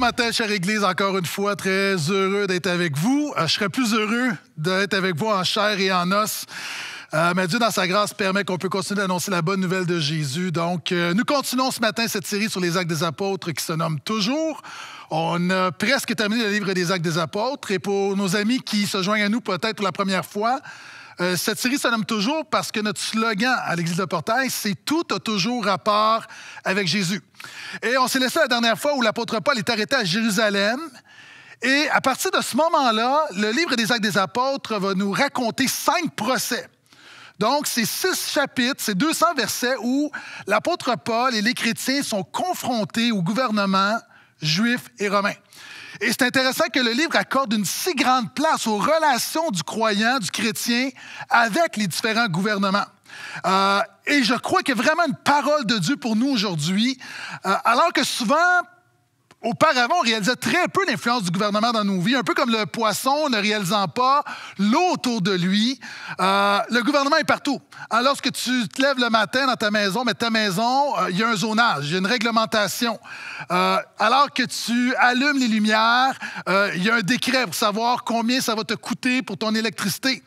Bon matin, chère Église, encore une fois, très heureux d'être avec vous. Euh, je serais plus heureux d'être avec vous en chair et en os. Euh, mais Dieu, dans sa grâce, permet qu'on peut continuer d'annoncer la bonne nouvelle de Jésus. Donc, euh, nous continuons ce matin cette série sur les actes des apôtres qui se nomme toujours. On a presque terminé le livre des actes des apôtres. Et pour nos amis qui se joignent à nous peut-être pour la première fois, euh, cette série ça nomme toujours parce que notre slogan à l'Église de Portail, c'est Tout a toujours rapport avec Jésus. Et on s'est laissé la dernière fois où l'apôtre Paul est arrêté à Jérusalem. Et à partir de ce moment-là, le livre des Actes des Apôtres va nous raconter cinq procès. Donc, c'est six chapitres, c'est 200 versets où l'apôtre Paul et les chrétiens sont confrontés au gouvernement juif et romain. Et c'est intéressant que le livre accorde une si grande place aux relations du croyant, du chrétien, avec les différents gouvernements. Euh, et je crois qu'il y a vraiment une parole de Dieu pour nous aujourd'hui, euh, alors que souvent, Auparavant, on réalisait très peu l'influence du gouvernement dans nos vies, un peu comme le poisson ne réalisant pas l'eau autour de lui. Euh, le gouvernement est partout. Alors, lorsque tu te lèves le matin dans ta maison, mais ta maison, euh, il y a un zonage, il y a une réglementation. Euh, alors que tu allumes les lumières, il y a un décret pour savoir combien ça va te coûter pour ton électricité.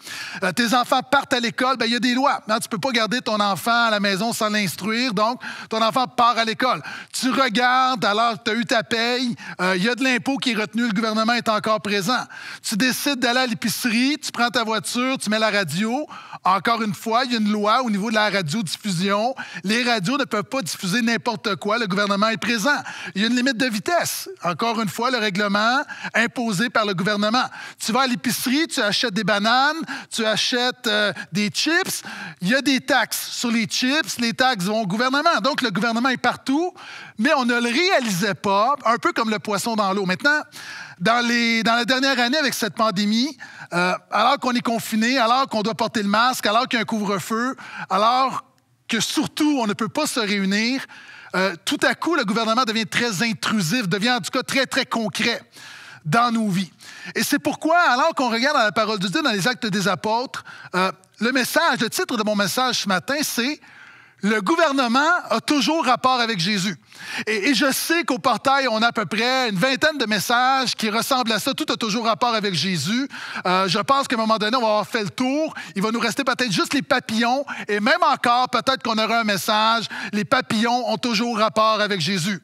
tes enfants partent à l'école, ben, il y a des lois. Hein, tu ne peux pas garder ton enfant à la maison sans l'instruire, donc ton enfant part à l'école. Tu regardes, alors tu as eu ta paix il euh, y a de l'impôt qui est retenu, le gouvernement est encore présent. Tu décides d'aller à l'épicerie, tu prends ta voiture, tu mets la radio. Encore une fois, il y a une loi au niveau de la radiodiffusion. Les radios ne peuvent pas diffuser n'importe quoi, le gouvernement est présent. Il y a une limite de vitesse. Encore une fois, le règlement imposé par le gouvernement. Tu vas à l'épicerie, tu achètes des bananes, tu achètes euh, des chips. Il y a des taxes sur les chips, les taxes vont au gouvernement. Donc, le gouvernement est partout mais on ne le réalisait pas, un peu comme le poisson dans l'eau. Maintenant, dans, les, dans, la dernière année avec cette pandémie, euh, alors qu'on est confiné, alors qu'on doit porter le masque, alors qu'il y a un couvre-feu, alors que surtout on ne peut pas se réunir, euh, tout à coup le gouvernement devient très intrusif, devient en tout cas très, très concret dans nos vies. Et c'est pourquoi, alors qu'on regarde dans la parole de Dieu, dans les actes des apôtres, euh, le message, le titre de mon message ce matin, c'est Le gouvernement a toujours rapport avec Jésus. Et, je sais qu'au portail, on a à peu près une vingtaine de messages qui ressemblent à ça. Tout a toujours rapport avec Jésus. Euh, je pense qu'à un moment donné, on va avoir fait le tour. Il va nous rester peut-être juste les papillons. Et même encore, peut-être qu'on aura un message. Les papillons ont toujours rapport avec Jésus.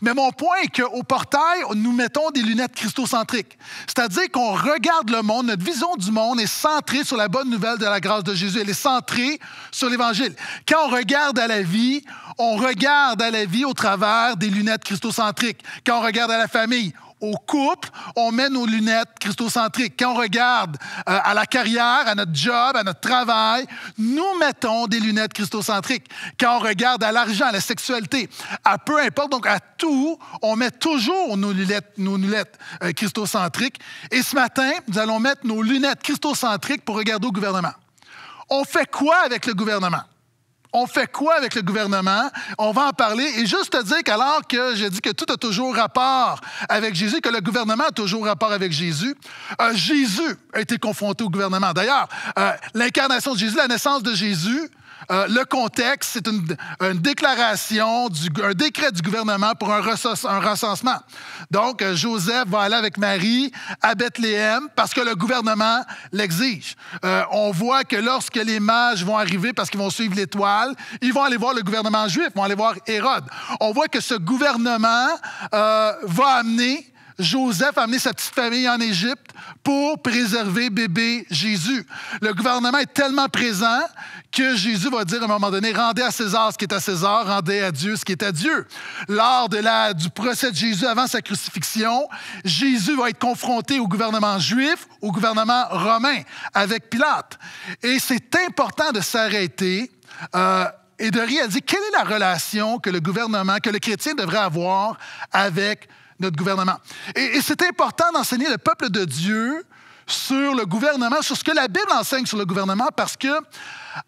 Mais mon point est qu'au portail, nous mettons des lunettes christocentriques. C'est-à-dire qu'on regarde le monde, notre vision du monde est centrée sur la bonne nouvelle de la grâce de Jésus. Elle est centrée sur l'Évangile. Quand on regarde à la vie, on regarde à la vie au travers des lunettes christocentriques. Quand on regarde à la famille, au couple, on met nos lunettes christocentriques. Quand on regarde euh, à la carrière, à notre job, à notre travail, nous mettons des lunettes christocentriques. Quand on regarde à l'argent, à la sexualité, à peu importe, donc à tout, on met toujours nos lunettes, nos lunettes euh, Et ce matin, nous allons mettre nos lunettes christocentriques pour regarder au gouvernement. On fait quoi avec le gouvernement? On fait quoi avec le gouvernement? On va en parler. Et juste te dire qu'alors que j'ai dit que tout a toujours rapport avec Jésus, que le gouvernement a toujours rapport avec Jésus, euh, Jésus a été confronté au gouvernement. D'ailleurs, euh, l'incarnation de Jésus, la naissance de Jésus, euh, le contexte, c'est une, déclaration, un décret du gouvernement pour un, recensement. Donc, euh, Joseph va aller avec Marie à Bethléem parce que le gouvernement l'exige. Euh, on voit que lorsque les mages vont arriver parce qu'ils vont suivre l'étoile, ils vont aller voir le gouvernement juif, vont aller voir Hérode. On voit que ce gouvernement va amener Joseph a amené sa petite famille en Égypte pour préserver bébé Jésus. Le gouvernement est tellement présent que Jésus va dire à un moment donné, rendez à César ce qui est à César, rendez à Dieu ce qui est à Dieu. Lors de du procès de Jésus avant sa crucifixion, Jésus va être confronté au gouvernement juif, au gouvernement romain, avec Pilate. Et c'est important de s'arrêter. Euh, et de réaliser quelle est la relation que le gouvernement, que le chrétien devrait avoir avec notre gouvernement. Et, c'est important d'enseigner le peuple de Dieu sur le gouvernement, sur ce que la Bible enseigne sur le gouvernement, parce que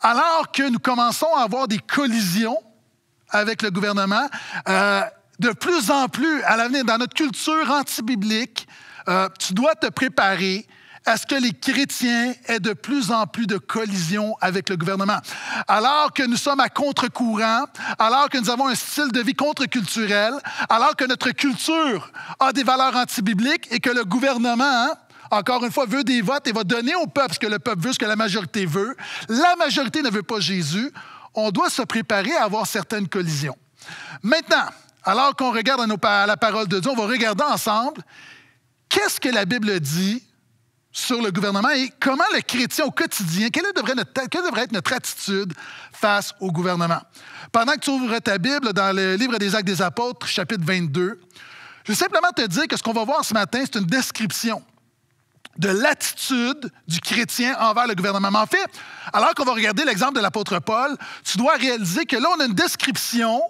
alors que nous commençons à avoir des collisions avec le gouvernement, euh, de plus en plus à l'avenir, dans notre culture anti-biblique, euh, tu dois te préparer est ce que les chrétiens aient de plus en plus de collisions avec le gouvernement. Alors que nous sommes à contre-courant, alors que nous avons un style de vie contre-culturel, alors que notre culture a des valeurs anti-bibliques et que le gouvernement, hein, encore une fois, veut des votes et va donner au peuple ce que le peuple veut, ce que la majorité veut, la majorité ne veut pas Jésus, on doit se préparer à avoir certaines collisions. Maintenant, alors qu'on regarde la parole de Dieu, on va regarder ensemble qu'est-ce que la Bible dit sur le gouvernement et comment le chrétien au quotidien, quelle devrait, être notre attitude face au gouvernement. Pendant que tu ouvres ta Bible dans le livre des Actes des Apôtres, chapitre 22, je vais simplement te dire que ce qu'on va voir ce matin, c'est une description de l'attitude du chrétien envers le gouvernement. En fait, alors qu'on va regarder l'exemple de l'apôtre Paul, tu dois réaliser que là, on a une description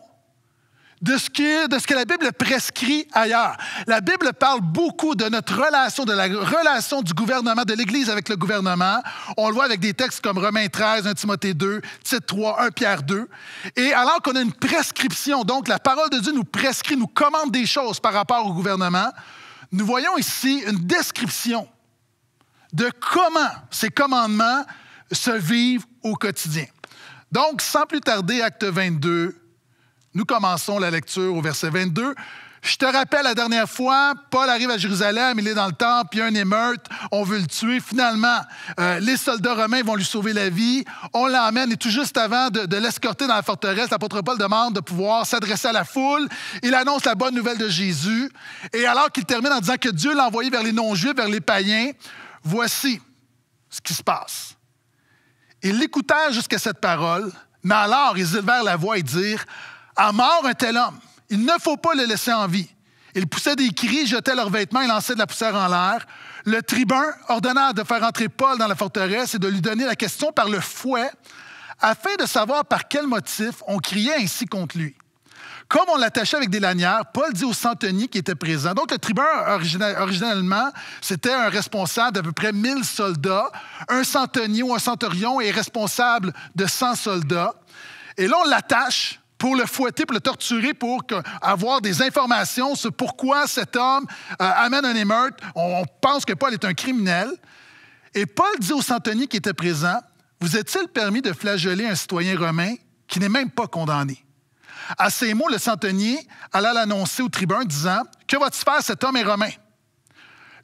de ce, que, la Bible prescrit ailleurs. La Bible parle beaucoup de notre relation, de la relation du gouvernement, de l'Église avec le gouvernement. On le voit avec des textes comme Romains 13, 1 Timothée 2, Tite 3, 1 Pierre 2. Et alors qu'on a une prescription, donc la parole de Dieu nous prescrit, nous commande des choses par rapport au gouvernement, nous voyons ici une description de comment ces commandements se vivent au quotidien. Donc, sans plus tarder, acte 22, nous commençons la lecture au verset 22. Je te rappelle la dernière fois, Paul arrive à Jérusalem, il est dans le temple, il y a émeute, on veut le tuer. Finalement, euh, les soldats romains vont lui sauver la vie, on l'emmène et tout juste avant de, de l'escorter dans la forteresse, l'apôtre Paul demande de pouvoir s'adresser à la foule. Il annonce la bonne nouvelle de Jésus et alors qu'il termine en disant que Dieu l'a envoyé vers les non-juifs, vers les païens, voici ce qui se passe. Ils l'écoutèrent jusqu'à cette parole, mais alors ils élevèrent la voix et dirent « à mort un tel homme. Il ne faut pas le laisser en vie. Il poussaient des cris, jetaient leurs vêtements et lançaient de la poussière en l'air. Le tribun ordonna de faire entrer Paul dans la forteresse et de lui donner la question par le fouet afin de savoir par quel motif on criait ainsi contre lui. Comme on l'attachait avec des lanières, Paul dit aux centeniers qui était présent. Donc, le tribun, originellement, c'était un responsable d'à peu près 1000 soldats. Un centenier ou un centurion est responsable de 100 soldats. Et là, on l'attache pour le fouetter, pour le torturer, pour avoir des informations sur pourquoi cet homme euh, amène un émeute. On, pense que Paul est un criminel. Et Paul dit au centenier qui était présent, vous êtes il permis de flageller un citoyen romain qui n'est même pas condamné? À ces mots, le centenier alla l'annoncer au tribun, disant, Que va-tu faire, cet homme est romain?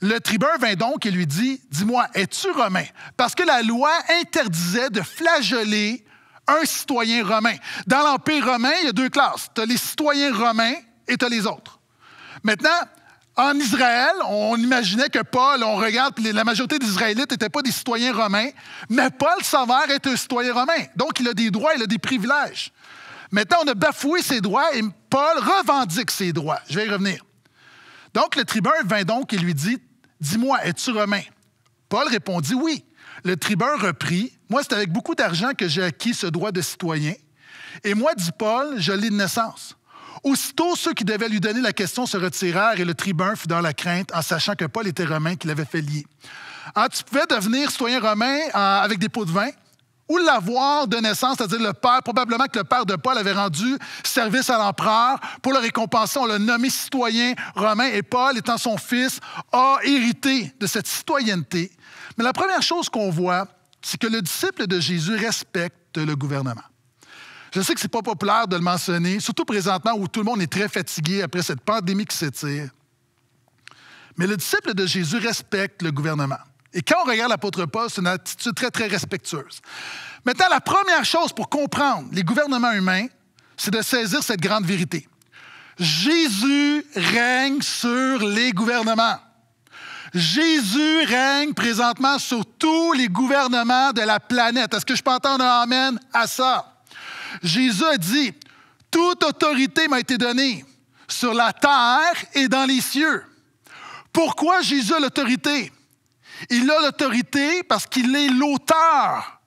Le tribun vint donc et lui dit, Dis-moi, es-tu romain? Parce que la loi interdisait de flageller un citoyen romain. Dans l'Empire romain, il y a deux classes. Tu as les citoyens romains et tu as les autres. Maintenant, en Israël, on imaginait que Paul, on regarde, la majorité des Israélites n'étaient pas des citoyens romains, mais Paul s'avère être un citoyen romain. Donc, il a des droits, il a des privilèges. Maintenant, on a bafoué ses droits et Paul revendique ses droits. Je vais y revenir. Donc, le tribun vint donc et lui dit Dis-moi, es-tu romain Paul répondit Oui le tribun reprit Moi, c'est avec beaucoup d'argent que j'ai acquis ce droit de citoyen. Et moi, dit Paul, je l'ai de naissance. Aussitôt, ceux qui devaient lui donner la question se retirèrent et le tribun fut dans la crainte en sachant que Paul était romain qu'il avait fait lier. Alors, ah, tu pouvais devenir citoyen romain avec des pots de vin ou l'avoir de naissance, c'est-à-dire le père. Probablement que le père de Paul avait rendu service à l'empereur. Pour le récompenser, on l'a nommé citoyen romain et Paul, étant son fils, a hérité de cette citoyenneté mais la première chose qu'on voit, c'est que le disciple de Jésus respecte le gouvernement. Je sais que ce n'est pas populaire de le mentionner, surtout présentement où tout le monde est très fatigué après cette pandémie qui s'étire. Mais le disciple de Jésus respecte le gouvernement. Et quand on regarde l'apôtre Paul, c'est une attitude très, très respectueuse. Maintenant, la première chose pour comprendre les gouvernements humains, c'est de saisir cette grande vérité. Jésus règne sur les gouvernements. Jésus règne présentement sur tous les gouvernements de la planète. Est-ce que je peux entendre un Amen à ça? Jésus a dit, toute autorité m'a été donnée sur la terre et dans les cieux. Pourquoi Jésus a l'autorité? Il a l'autorité parce qu'il est l'auteur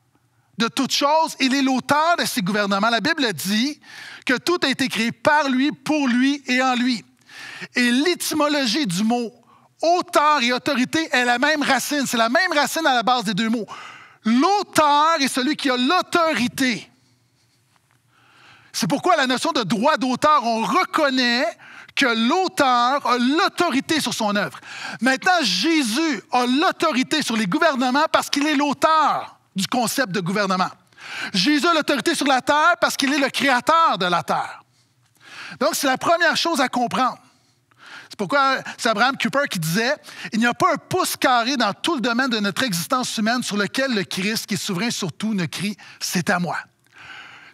de toutes choses. Il est l'auteur de ses gouvernements. La Bible dit que tout a été créé par lui, pour lui et en lui. Et l'étymologie du mot auteur et autorité est la même racine. C'est la même racine à la base des deux mots. L'auteur est celui qui a l'autorité. C'est pourquoi la notion de droit d'auteur, on reconnaît que l'auteur a l'autorité sur son œuvre. Maintenant, Jésus a l'autorité sur les gouvernements parce qu'il est l'auteur du concept de gouvernement. Jésus a l'autorité sur la terre parce qu'il est le créateur de la terre. Donc, c'est la première chose à comprendre. C'est pourquoi euh, c'est Abraham Cooper qui disait Il n'y a pas un pouce carré dans tout le domaine de notre existence humaine sur lequel le Christ, qui est souverain sur tout, ne crie C'est à moi.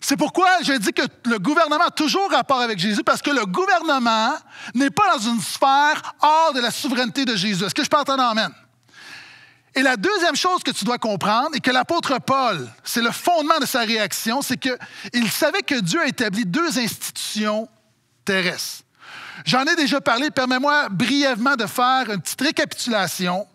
C'est pourquoi je dis que le gouvernement a toujours rapport avec Jésus, parce que le gouvernement n'est pas dans une sphère hors de la souveraineté de Jésus. Est-ce que je peux entendre Amen? Et la deuxième chose que tu dois comprendre, et que l'apôtre Paul, c'est le fondement de sa réaction, c'est qu'il savait que Dieu a établi deux institutions terrestres. J'en ai déjà parlé, permets-moi brièvement de faire une petite récapitulation.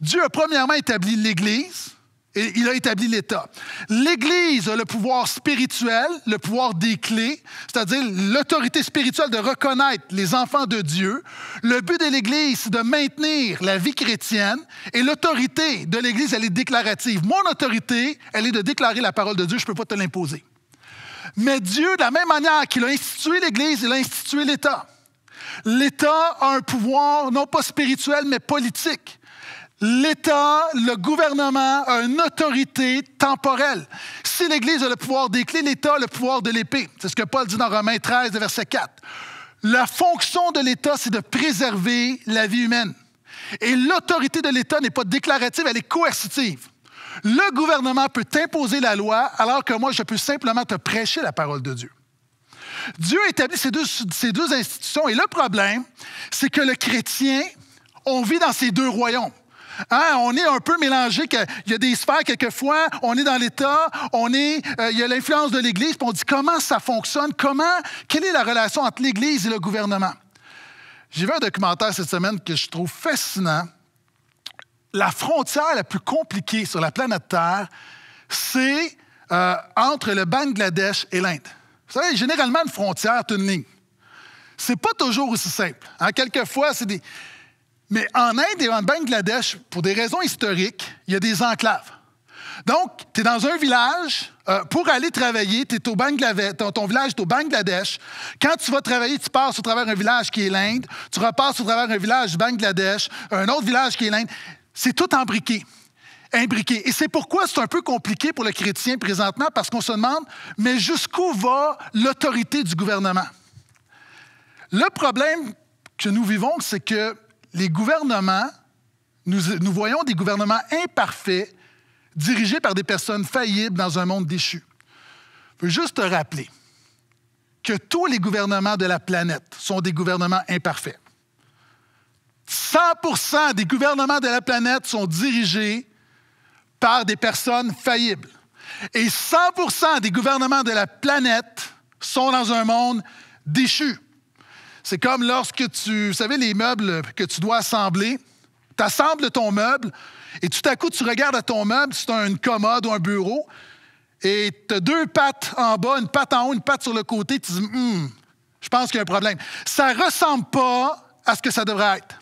Dieu a premièrement établi l'Église et il a établi l'État. L'Église a le pouvoir spirituel, le pouvoir des clés, c'est-à-dire l'autorité spirituelle de reconnaître les enfants de Dieu. Le but de l'Église, c'est de maintenir la vie chrétienne et l'autorité de l'Église, elle est déclarative. Mon autorité, elle est de déclarer la parole de Dieu, je ne peux pas te l'imposer. Mais Dieu, de la même manière qu'il a institué l'Église, il a institué l'État. L'État a un pouvoir, non pas spirituel, mais politique. L'État, le gouvernement a une autorité temporelle. Si l'Église a le pouvoir des clés, l'État a le pouvoir de l'épée. C'est ce que Paul dit dans Romains 13, verset 4. La fonction de l'État, c'est de préserver la vie humaine. Et l'autorité de l'État n'est pas déclarative, elle est coercitive. Le gouvernement peut t'imposer la loi alors que moi, je peux simplement te prêcher la parole de Dieu. Dieu a ces deux, institutions. Et le problème, c'est que le chrétien, on vit dans ces deux royaumes. Hein, on est un peu mélangé. il y a des sphères, quelquefois, on est dans l'État, on est, euh, il y a l'influence de l'Église, puis on dit comment ça fonctionne, comment, quelle est la relation entre l'Église et le gouvernement. J'ai vu un documentaire cette semaine que je trouve fascinant. La frontière la plus compliquée sur la planète Terre, c'est euh, entre le Bangladesh et l'Inde. Vous savez, généralement, une frontière, c'est une ligne. C'est pas toujours aussi simple. En hein. Quelquefois, c'est des. Mais en Inde et en Bangladesh, pour des raisons historiques, il y a des enclaves. Donc, tu es dans un village euh, pour aller travailler, es au Bangladesh, ton, village est au Bangladesh. Quand tu vas travailler, tu passes au travers un village qui est l'Inde, tu repasses au travers un village du Bangladesh, un autre village qui est l'Inde. C'est tout embriqué. Et c'est pourquoi c'est un peu compliqué pour le chrétien présentement, parce qu'on se demande, mais jusqu'où va l'autorité du gouvernement? Le problème que nous vivons, c'est que les gouvernements, nous, nous voyons des gouvernements imparfaits dirigés par des personnes faillibles dans un monde déchu. Je veux juste te rappeler que tous les gouvernements de la planète sont des gouvernements imparfaits. 100 des gouvernements de la planète sont dirigés par des personnes faillibles. Et 100 des gouvernements de la planète sont dans un monde déchu. C'est comme lorsque tu, vous savez, les meubles que tu dois assembler, tu assembles ton meuble et tout à coup, tu regardes à ton meuble, c'est une commode ou un bureau, et tu as deux pattes en bas, une patte en haut, une patte sur le côté, tu dis, hmm, je pense qu'il y a un problème. Ça ne ressemble pas à ce que ça devrait être.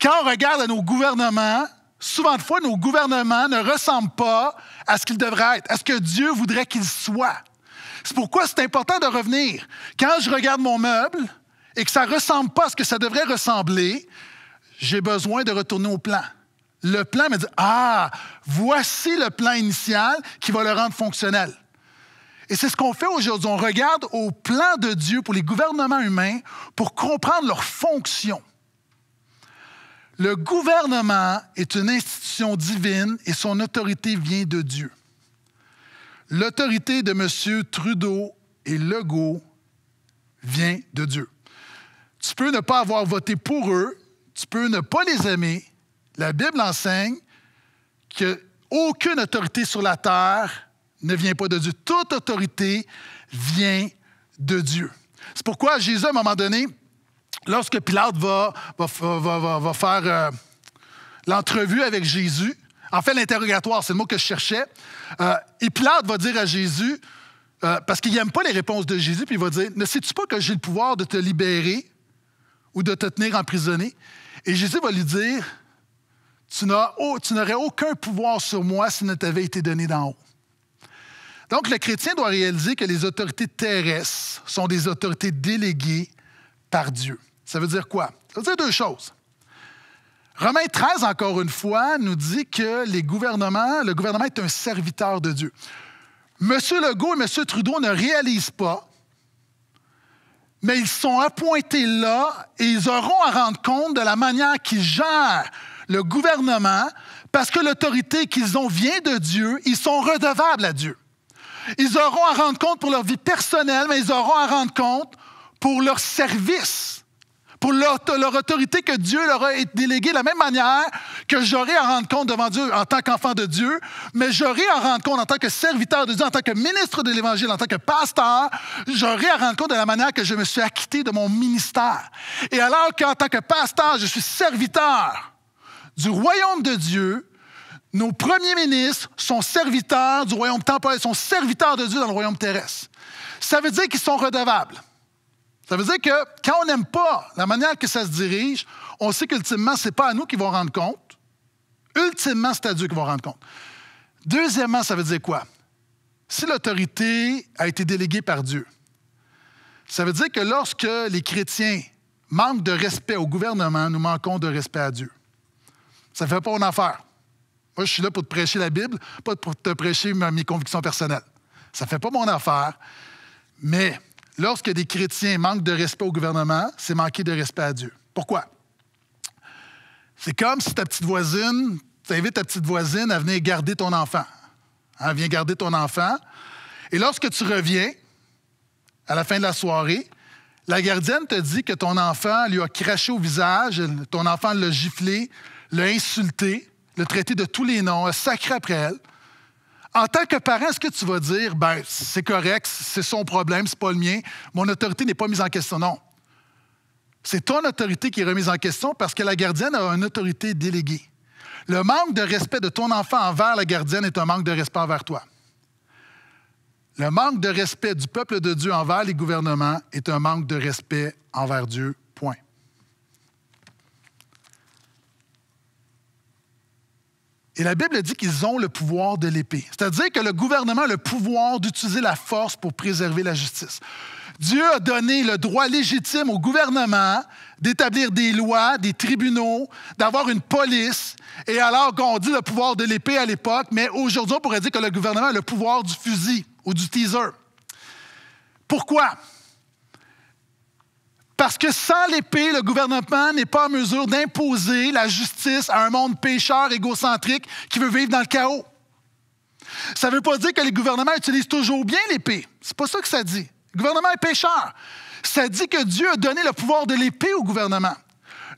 Quand on regarde à nos gouvernements, souvent de fois, nos gouvernements ne ressemblent pas à ce qu'ils devraient être, à ce que Dieu voudrait qu'ils soient. C'est pourquoi c'est important de revenir. Quand je regarde mon meuble et que ça ne ressemble pas à ce que ça devrait ressembler, j'ai besoin de retourner au plan. Le plan me dit, ah, voici le plan initial qui va le rendre fonctionnel. Et c'est ce qu'on fait aujourd'hui. On regarde au plan de Dieu pour les gouvernements humains pour comprendre leur fonction. Le gouvernement est une institution divine et son autorité vient de Dieu. L'autorité de M. Trudeau et Legault vient de Dieu. Tu peux ne pas avoir voté pour eux, tu peux ne pas les aimer. La Bible enseigne qu'aucune autorité sur la terre ne vient pas de Dieu. Toute autorité vient de Dieu. C'est pourquoi Jésus, à un moment donné, lorsque Pilate va, faire euh, l'entrevue avec Jésus, en fait, l'interrogatoire, c'est le mot que je cherchais. Euh, et Pilate va dire à Jésus, euh, parce qu'il n'aime pas les réponses de Jésus, puis il va dire Ne sais-tu pas que j'ai le pouvoir de te libérer ou de te tenir emprisonné Et Jésus va lui dire Tu n'aurais aucun pouvoir sur moi s'il ne t'avait été donné d'en haut. Donc, le chrétien doit réaliser que les autorités terrestres sont des autorités déléguées par Dieu. Ça veut dire quoi? Ça veut dire deux choses. Romain 13, encore une fois, nous dit que les gouvernements, le gouvernement est un serviteur de Dieu. Monsieur Legault et M. Trudeau ne réalisent pas, mais ils sont appointés là et ils auront à rendre compte de la manière qu'ils gèrent le gouvernement parce que l'autorité qu'ils ont vient de Dieu, ils sont redevables à Dieu. Ils auront à rendre compte pour leur vie personnelle, mais ils auront à rendre compte pour leur service pour leur, autorité que Dieu leur a déléguée de la même manière que j'aurai à rendre compte devant Dieu en tant qu'enfant de Dieu, mais j'aurai à rendre compte en tant que serviteur de Dieu, en tant que ministre de l'Évangile, en tant que pasteur, j'aurai à rendre compte de la manière que je me suis acquitté de mon ministère. Et alors qu'en tant que pasteur, je suis serviteur du royaume de Dieu, nos premiers ministres sont serviteurs du royaume temporel, sont serviteurs de Dieu dans le royaume terrestre. Ça veut dire qu'ils sont redevables. Ça veut dire que quand on n'aime pas la manière que ça se dirige, on sait qu'ultimement, ce n'est pas à nous qu'ils vont rendre compte. Ultimement, c'est à Dieu qu'ils vont rendre compte. Deuxièmement, ça veut dire quoi? Si l'autorité a été déléguée par Dieu, ça veut dire que lorsque les chrétiens manquent de respect au gouvernement, nous manquons de respect à Dieu. Ça ne fait pas mon affaire. Moi, je suis là pour te prêcher la Bible, pas pour te prêcher mes convictions personnelles. Ça ne fait pas mon affaire, mais lorsque des chrétiens manquent de respect au gouvernement, c'est manquer de respect à Dieu. Pourquoi? C'est comme si ta petite voisine, tu invites ta petite voisine à venir garder ton enfant. Elle hein, vient garder ton enfant. Et lorsque tu reviens, à la fin de la soirée, la gardienne te dit que ton enfant lui a craché au visage, ton enfant l'a giflé, l'a insulté, l'a traité de tous les noms, a sacré après elle. En tant que parent, est-ce que tu vas dire, ben, c'est correct, c'est son problème, c'est pas le mien, mon autorité n'est pas mise en question? Non. C'est ton autorité qui est remise en question parce que la gardienne a une autorité déléguée. Le manque de respect de ton enfant envers la gardienne est un manque de respect envers toi. Le manque de respect du peuple de Dieu envers les gouvernements est un manque de respect envers Dieu Et la Bible dit qu'ils ont le pouvoir de l'épée. C'est-à-dire que le gouvernement a le pouvoir d'utiliser la force pour préserver la justice. Dieu a donné le droit légitime au gouvernement d'établir des lois, des tribunaux, d'avoir une police. Et alors qu'on dit le pouvoir de l'épée à l'époque, mais aujourd'hui, on pourrait dire que le gouvernement a le pouvoir du fusil ou du teaser. Pourquoi? Parce que sans l'épée, le gouvernement n'est pas en mesure d'imposer la justice à un monde pécheur, égocentrique, qui veut vivre dans le chaos. Ça ne veut pas dire que les gouvernements utilisent toujours bien l'épée. C'est pas ça que ça dit. Le gouvernement est pécheur. Ça dit que Dieu a donné le pouvoir de l'épée au gouvernement.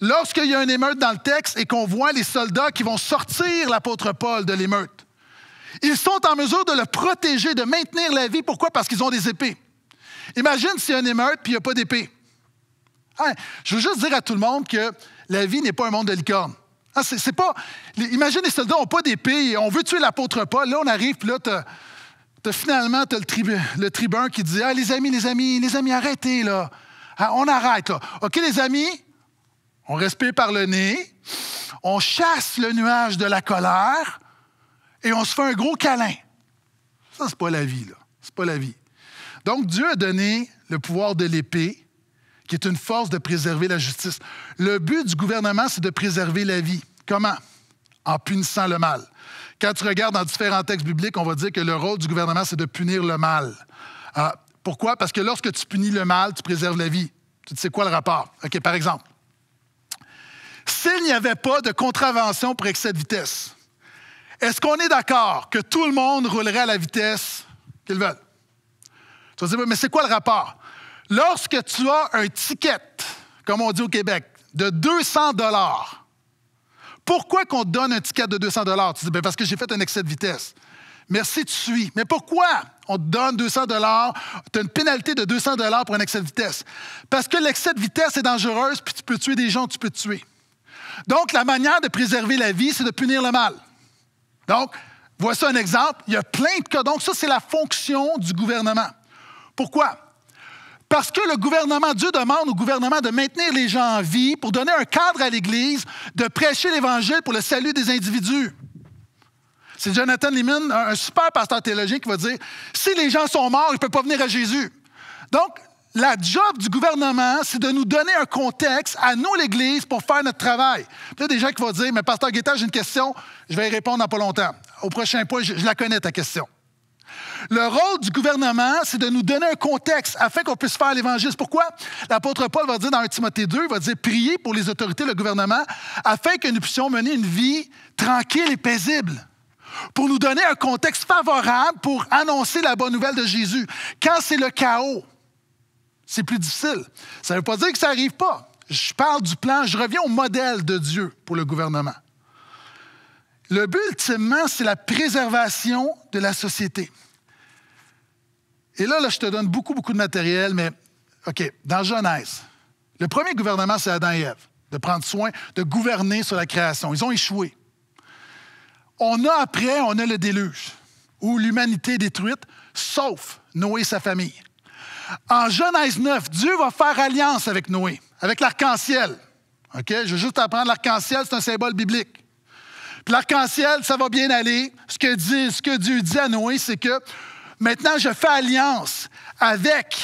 Lorsqu'il y a un émeute dans le texte et qu'on voit les soldats qui vont sortir l'apôtre Paul de l'émeute, ils sont en mesure de le protéger, de maintenir la vie. Pourquoi? Parce qu'ils ont des épées. Imagine s'il y a une émeute puis il n'y a pas d'épée. Hein? je veux juste dire à tout le monde que la vie n'est pas un monde de licorne. Hein, pas, imagine, les soldats n'ont pas d'épée. On veut tuer l'apôtre Paul. Là, on arrive, puis là, t'as, as finalement le, tribun qui dit Ah, les amis, les amis, les amis, arrêtez, là. Ah, on arrête, là. OK, les amis, on respire par le nez, on chasse le nuage de la colère et on se fait un gros câlin. Ça, c'est pas la vie, là. C'est pas la vie. Donc, Dieu a donné le pouvoir de l'épée qui est une force de préserver la justice. Le but du gouvernement, c'est de préserver la vie. Comment? En punissant le mal. Quand tu regardes dans différents textes bibliques, on va dire que le rôle du gouvernement, c'est de punir le mal. Euh, pourquoi? Parce que lorsque tu punis le mal, tu préserves la vie. Tu sais quoi le rapport? OK, par exemple, s'il n'y avait pas de contravention pour excès de vitesse, est-ce qu'on est, d'accord que tout le monde roulerait à la vitesse qu'ils veulent? Tu vas dire, mais c'est quoi le rapport? Lorsque tu as un ticket, comme on dit au Québec, de 200 dollars, pourquoi qu'on te donne un ticket de 200 dollars? Tu dis, ben, parce que j'ai fait un excès de vitesse. Merci, tu suis. Mais pourquoi on te donne 200 dollars? Tu as une pénalité de 200 dollars pour un excès de vitesse. Parce que l'excès de vitesse est dangereux, puis tu peux tuer des gens, tu peux te tuer. Donc, la manière de préserver la vie, c'est de punir le mal. Donc, voici un exemple. Il y a plein de cas. Donc, ça, c'est la fonction du gouvernement. Pourquoi? Parce que le gouvernement, Dieu demande au gouvernement de maintenir les gens en vie pour donner un cadre à l'Église de prêcher l'Évangile pour le salut des individus. C'est Jonathan Limine, un super pasteur théologien, qui va dire si les gens sont morts, ils ne peuvent pas venir à Jésus. Donc, la job du gouvernement, c'est de nous donner un contexte à nous, l'Église, pour faire notre travail. il y a des gens qui vont dire Mais, pasteur Guetta, j'ai une question, je vais y répondre dans pas longtemps. Au prochain point, je la connais, ta question. Le rôle du gouvernement, c'est de nous donner un contexte afin qu'on puisse faire l'Évangile. Pourquoi? L'apôtre Paul va dire dans 1 Timothée 2, il va dire, prier pour les autorités, le gouvernement, afin que nous puissions mener une vie tranquille et paisible pour nous donner un contexte favorable pour annoncer la bonne nouvelle de Jésus. Quand c'est le chaos, c'est plus difficile. Ça ne veut pas dire que ça n'arrive pas. Je parle du plan, je reviens au modèle de Dieu pour le gouvernement. Le but, ultimement, c'est la préservation de la société. Et là, je te donne beaucoup, beaucoup de matériel, mais OK, dans Genèse, le premier gouvernement, c'est Adam et Ève, de prendre soin, de gouverner sur la création. Ils ont échoué. On a après, on a le déluge, où l'humanité est détruite, sauf Noé et sa famille. En Genèse 9, Dieu va faire alliance avec Noé, avec l'arc-en-ciel. OK? Je veux juste apprendre l'arc-en-ciel, c'est un symbole biblique. Puis l'arc-en-ciel, ça va bien aller. Ce que, dit, ce que Dieu dit à Noé, c'est que Maintenant, je fais alliance avec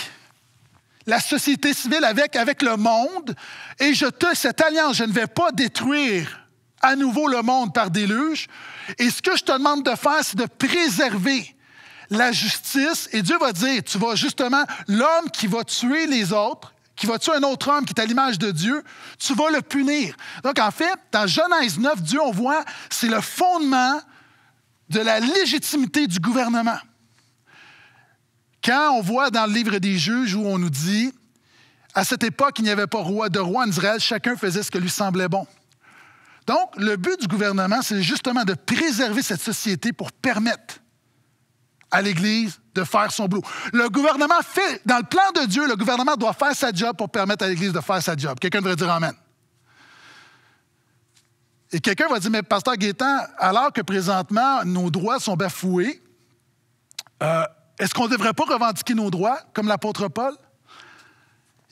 la société civile, avec, avec le monde, et je te, cette alliance, je ne vais pas détruire à nouveau le monde par déluge. Et ce que je te demande de faire, c'est de préserver la justice. Et Dieu va dire, tu vas justement, l'homme qui va tuer les autres, qui va tuer un autre homme qui est à l'image de Dieu, tu vas le punir. Donc en fait, dans Genèse 9, Dieu, on voit, c'est le fondement de la légitimité du gouvernement. Quand on voit dans le livre des juges où on nous dit, à cette époque, il n'y avait pas roi de roi en Israël, chacun faisait ce que lui semblait bon. Donc, le but du gouvernement, c'est justement de préserver cette société pour permettre à l'Église de faire son boulot. Le gouvernement fait, dans le plan de Dieu, le gouvernement doit faire sa job pour permettre à l'Église de faire sa job. Quelqu'un devrait dire Amen. Et quelqu'un va dire, mais pasteur Guétan, alors que présentement nos droits sont bafoués, euh, est-ce qu'on ne devrait pas revendiquer nos droits comme l'apôtre Paul?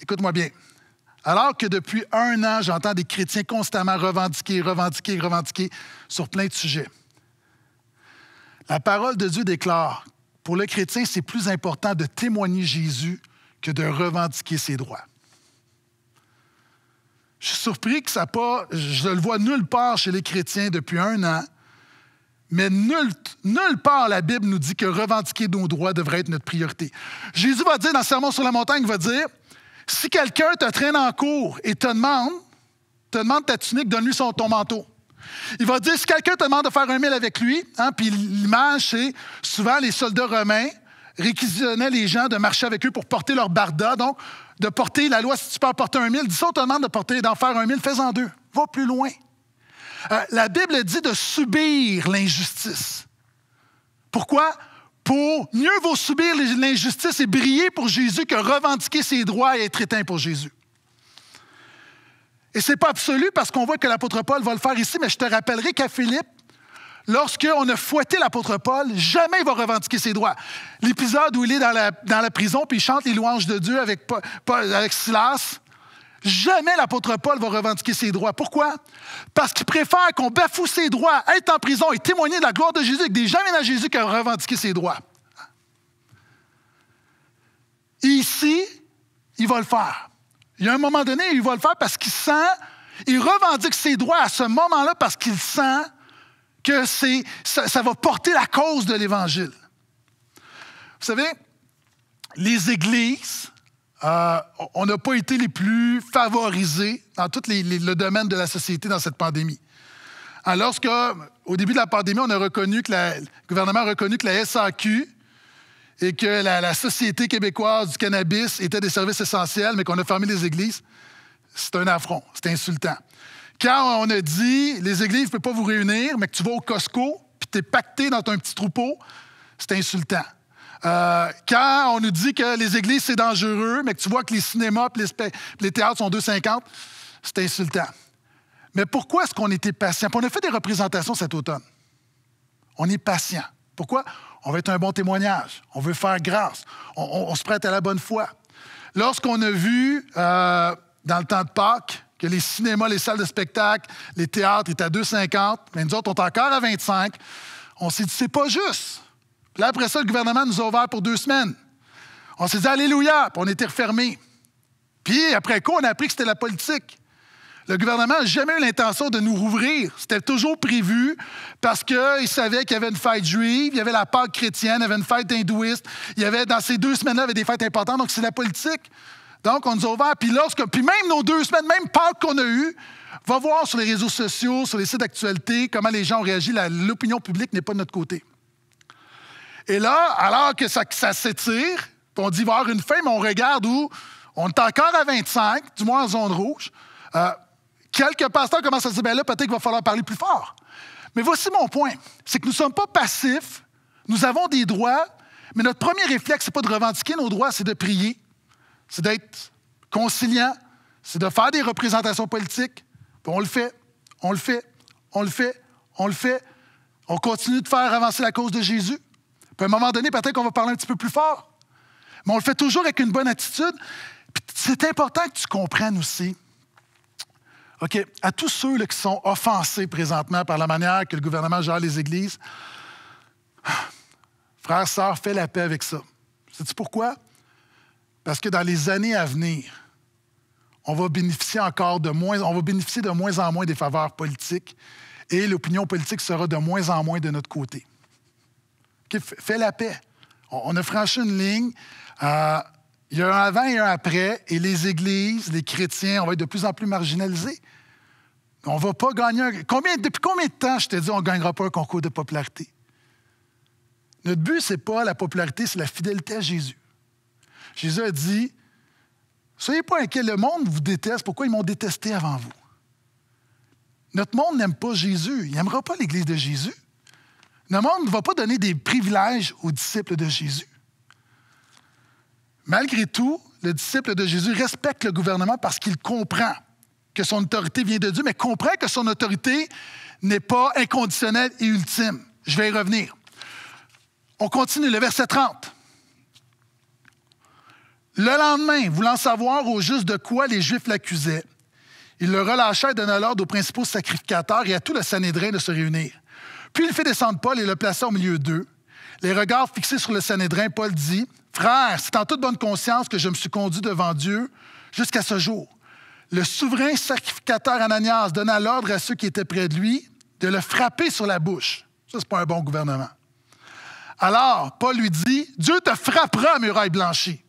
Écoute-moi bien. Alors que depuis un an, j'entends des chrétiens constamment revendiquer, revendiquer, revendiquer sur plein de sujets. La parole de Dieu déclare, pour le chrétien, c'est plus important de témoigner Jésus que de revendiquer ses droits. Je suis surpris que ça pas, je le vois nulle part chez les chrétiens depuis un an, mais nulle, part la Bible nous dit que revendiquer nos droits devrait être notre priorité. Jésus va dire dans le Sermon sur la montagne, il va dire, si quelqu'un te traîne en cours et te demande, te demande ta tunique, donne-lui son, ton manteau. Il va dire, si quelqu'un te demande de faire un mille avec lui, hein, puis l'image, c'est souvent les soldats romains réquisitionnaient les gens de marcher avec eux pour porter leur barda. Donc, de porter la loi, si tu peux en porter un mille, disons on te demande de porter, d'en faire un mille, fais-en deux. Va plus loin. Euh, la Bible dit de subir l'injustice. Pourquoi? Pour mieux vaut subir l'injustice et briller pour Jésus que revendiquer ses droits et être éteint pour Jésus. Et ce n'est pas absolu parce qu'on voit que l'apôtre Paul va le faire ici, mais je te rappellerai qu'à Philippe, lorsqu'on a fouetté l'apôtre Paul, jamais il va revendiquer ses droits. L'épisode où il est dans la, prison, puis il chante les louanges de Dieu avec, avec Silas, Jamais l'apôtre Paul va revendiquer ses droits. Pourquoi? Parce qu'il préfère qu'on bafoue ses droits, être en prison et témoigner de la gloire de Jésus que des gens à Jésus a revendiquer ses droits. Ici, il va le faire. Il y a un moment donné, il va le faire parce qu'il sent, il revendique ses droits à ce moment-là parce qu'il sent que ça va porter la cause de l'Évangile. Vous savez, les églises, euh, on n'a pas été les plus favorisés dans tout les, le domaine de la société dans cette pandémie. Alors, lorsque, au début de la pandémie, on a reconnu que le gouvernement a reconnu que la SAQ et que la, Société québécoise du cannabis étaient des services essentiels, mais qu'on a fermé les églises, c'est un affront, c'est insultant. Quand on a dit les églises ne peuvent pas vous réunir, mais que tu vas au Costco puis tu es pacté dans un petit troupeau, c'est insultant. Euh, quand on nous dit que les églises, c'est dangereux, mais que tu vois que les cinémas et les, théâtres sont 2,50, c'est insultant. Mais pourquoi est-ce qu'on était patient? on a fait des représentations cet automne. On est patient. Pourquoi? On veut être un bon témoignage. On veut faire grâce. On, se prête à la bonne foi. Lorsqu'on a vu, euh, dans le temps de Pâques, que les cinémas, les salles de spectacle, les théâtres étaient à 2,50, mais nous autres, on est encore à 25, on s'est dit, c'est pas juste. Puis là, après ça, le gouvernement nous a ouvert pour deux semaines. On s'est dit Alléluia, puis on était refermés. Puis après quoi, on a appris que c'était la politique. Le gouvernement n'a jamais eu l'intention de nous rouvrir. C'était toujours prévu parce qu'il savait qu'il y avait une fête juive, il y avait la Pâque chrétienne, il y avait une fête hindouiste. Il y avait, dans ces deux semaines-là, il y avait des fêtes importantes, donc c'est la politique. Donc, on nous a ouvert. Puis lorsque, puis même nos deux semaines, même Pâques qu'on a eues, va voir sur les réseaux sociaux, sur les sites d'actualité, comment les gens ont réagi. L'opinion publique n'est pas de notre côté. Et là, alors que ça, ça s'étire, on dit voir une fin, mais on regarde où on est encore à 25, du moins en zone rouge. Euh, quelques pasteurs commencent à se dire, ben là, peut-être qu'il va falloir parler plus fort. Mais voici mon point, c'est que nous ne sommes pas passifs, nous avons des droits, mais notre premier réflexe, ce n'est pas de revendiquer nos droits, c'est de prier, c'est d'être conciliant, c'est de faire des représentations politiques. on le fait, on le fait, on le fait, on le fait. On continue de faire avancer la cause de Jésus. Puis à un moment donné, peut-être qu'on va parler un petit peu plus fort. Mais on le fait toujours avec une bonne attitude. c'est important que tu comprennes aussi. OK, à tous ceux qui sont offensés présentement par la manière que le gouvernement gère les églises, frères, sœurs, fais la paix avec ça. Sais-tu pourquoi? Parce que dans les années à venir, on va bénéficier encore de moins, on va bénéficier de moins en moins des faveurs politiques et l'opinion politique sera de moins en moins de notre côté fais la paix. On, a franchi une ligne. Euh, il y a un avant et un après, et les églises, les chrétiens, on va être de plus en plus marginalisés. On ne va pas gagner un... Combien, depuis combien de temps, je t'ai dit, on ne gagnera pas un concours de popularité? Notre but, ce n'est pas la popularité, c'est la fidélité à Jésus. Jésus a dit, soyez pas inquiets, le monde vous déteste, pourquoi ils m'ont détesté avant vous? Notre monde n'aime pas Jésus, il n'aimera pas l'Église de Jésus. Le monde ne va pas donner des privilèges aux disciples de Jésus. Malgré tout, le disciple de Jésus respecte le gouvernement parce qu'il comprend que son autorité vient de Dieu, mais comprend que son autorité n'est pas inconditionnelle et ultime. Je vais y revenir. On continue, le verset 30. Le lendemain, voulant savoir au juste de quoi les Juifs l'accusaient, il le relâcha et donna l'ordre aux principaux sacrificateurs et à tout le Sanhédrin de se réunir. Puis il fait descendre Paul et le plaça au milieu d'eux. Les regards fixés sur le Sanhédrin, Paul dit Frère, c'est en toute bonne conscience que je me suis conduit devant Dieu jusqu'à ce jour. Le souverain sacrificateur Ananias donna l'ordre à ceux qui étaient près de lui de le frapper sur la bouche. Ça, n'est pas un bon gouvernement. Alors, Paul lui dit Dieu te frappera, muraille blanchie.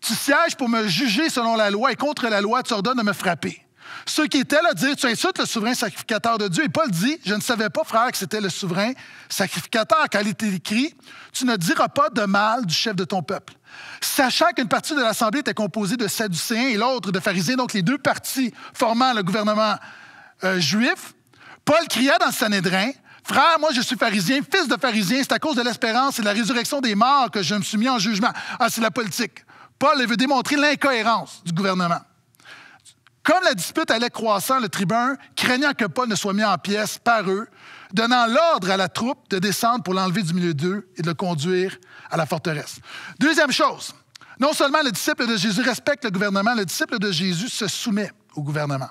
Tu sièges pour me juger selon la loi et contre la loi, tu ordonnes de me frapper. Ceux qui étaient là dit tu insultes le souverain sacrificateur de Dieu. Et Paul dit, je ne savais pas, frère, que c'était le souverain sacrificateur. Quand il était écrit, tu ne diras pas de mal du chef de ton peuple. Sachant qu'une partie de l'Assemblée était composée de Sadducéens et l'autre de pharisiens, donc les deux parties formant le gouvernement euh, juif, Paul cria dans le Sanhédrin, Frère, moi je suis pharisien, fils de pharisien, c'est à cause de l'espérance et de la résurrection des morts que je me suis mis en jugement. Ah, c'est la politique. Paul veut démontrer l'incohérence du gouvernement. Comme la dispute allait croissant, le tribun, craignant que Paul ne soit mis en pièces par eux, donnant l'ordre à la troupe de descendre pour l'enlever du milieu d'eux et de le conduire à la forteresse. Deuxième chose, non seulement le disciple de Jésus respecte le gouvernement, le disciple de Jésus se soumet au gouvernement.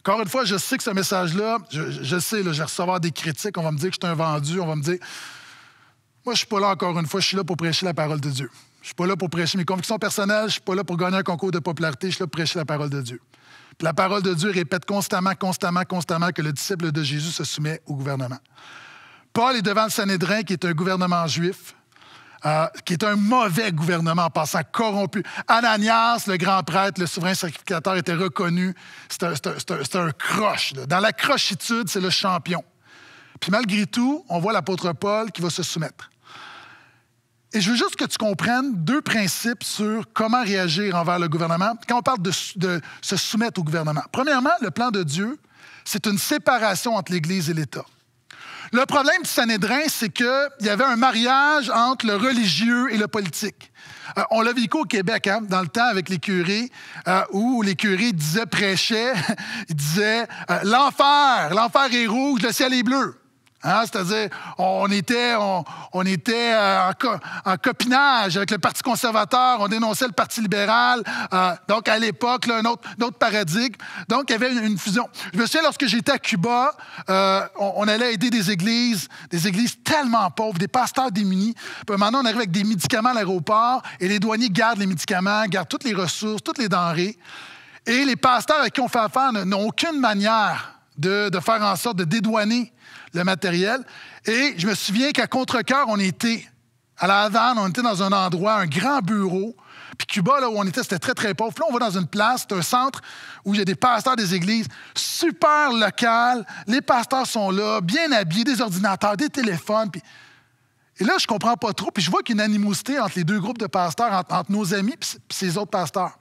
Encore une fois, je sais que ce message-là, je, sais, je vais recevoir des critiques, on va me dire que je suis un vendu, on va me dire, moi je suis pas là encore une fois, je suis là pour prêcher la parole de Dieu. Je ne suis pas là pour prêcher mes convictions personnelles, je ne suis pas là pour gagner un concours de popularité, je suis là pour prêcher la parole de Dieu. la parole de Dieu répète constamment, constamment, constamment que le disciple de Jésus se soumet au gouvernement. Paul est devant le Sanhédrin, qui est un gouvernement juif, euh, qui est un mauvais gouvernement en passant corrompu. Ananias, le grand prêtre, le souverain sacrificateur, était reconnu. C'est un, croche. Dans la crochitude, c'est le champion. Puis malgré tout, on voit l'apôtre Paul qui va se soumettre. Et je veux juste que tu comprennes deux principes sur comment réagir envers le gouvernement quand on parle de, se soumettre au gouvernement. Premièrement, le plan de Dieu, c'est une séparation entre l'Église et l'État. Le problème du Sanhédrin, c'est qu'il y avait un mariage entre le religieux et le politique. Euh, on l'a vécu au Québec, hein, dans le temps, avec les curés, euh, où les curés disaient, prêchaient, ils disaient euh, L'enfer, l'enfer est rouge, le ciel est bleu. Hein? C'est-à-dire, on était, on, était euh, en, copinage avec le Parti conservateur, on dénonçait le Parti libéral. Euh, donc, à l'époque, un autre, paradigme. Donc, il y avait une, fusion. Je me souviens, lorsque j'étais à Cuba, euh, on, allait aider des églises, des églises tellement pauvres, des pasteurs démunis. maintenant, on arrive avec des médicaments à l'aéroport et les douaniers gardent les médicaments, gardent toutes les ressources, toutes les denrées. Et les pasteurs avec qui on fait affaire n'ont aucune manière de, de faire en sorte de dédouaner le matériel. Et je me souviens qu'à Contrecoeur, on était à La Havane, on était dans un endroit, un grand bureau. Puis Cuba, là où on était, c'était très, très pauvre. là, on va dans une place, c'est un centre où il y a des pasteurs des églises, super locales. Les pasteurs sont là, bien habillés, des ordinateurs, des téléphones. Et là, je comprends pas trop. Puis je vois qu'il y a une animosité entre les deux groupes de pasteurs, entre, nos amis et ces autres pasteurs.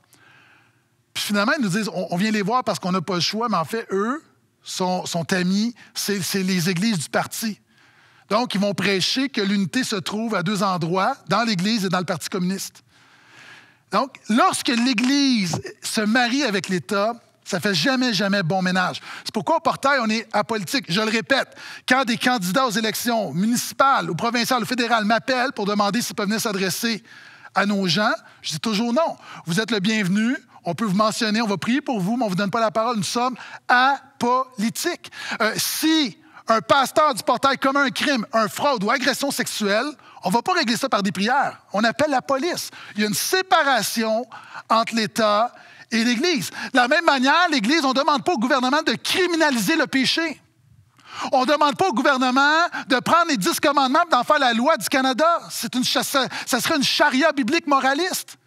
Puis finalement, ils nous disent on vient les voir parce qu'on n'a pas le choix, mais en fait, eux, sont, amis, c'est les églises du parti. Donc, ils vont prêcher que l'unité se trouve à deux endroits, dans l'Église et dans le Parti communiste. Donc, lorsque l'Église se marie avec l'État, ça ne fait jamais, jamais bon ménage. C'est pourquoi au portail, on est apolitique. Je le répète, quand des candidats aux élections municipales ou provinciales ou fédérales m'appellent pour demander s'ils peuvent venir s'adresser à nos gens, je dis toujours non. Vous êtes le bienvenu, on peut vous mentionner, on va prier pour vous, mais on ne vous donne pas la parole. Nous sommes apolitiques. Euh, si un pasteur du portail commet un crime, un fraude ou agression sexuelle, on ne va pas régler ça par des prières. On appelle la police. Il y a une séparation entre l'État et l'Église. De la même manière, l'Église, on ne demande pas au gouvernement de criminaliser le péché. On ne demande pas au gouvernement de prendre les dix commandements et d'en faire la loi du Canada. C'est une, ça serait une charia biblique moraliste.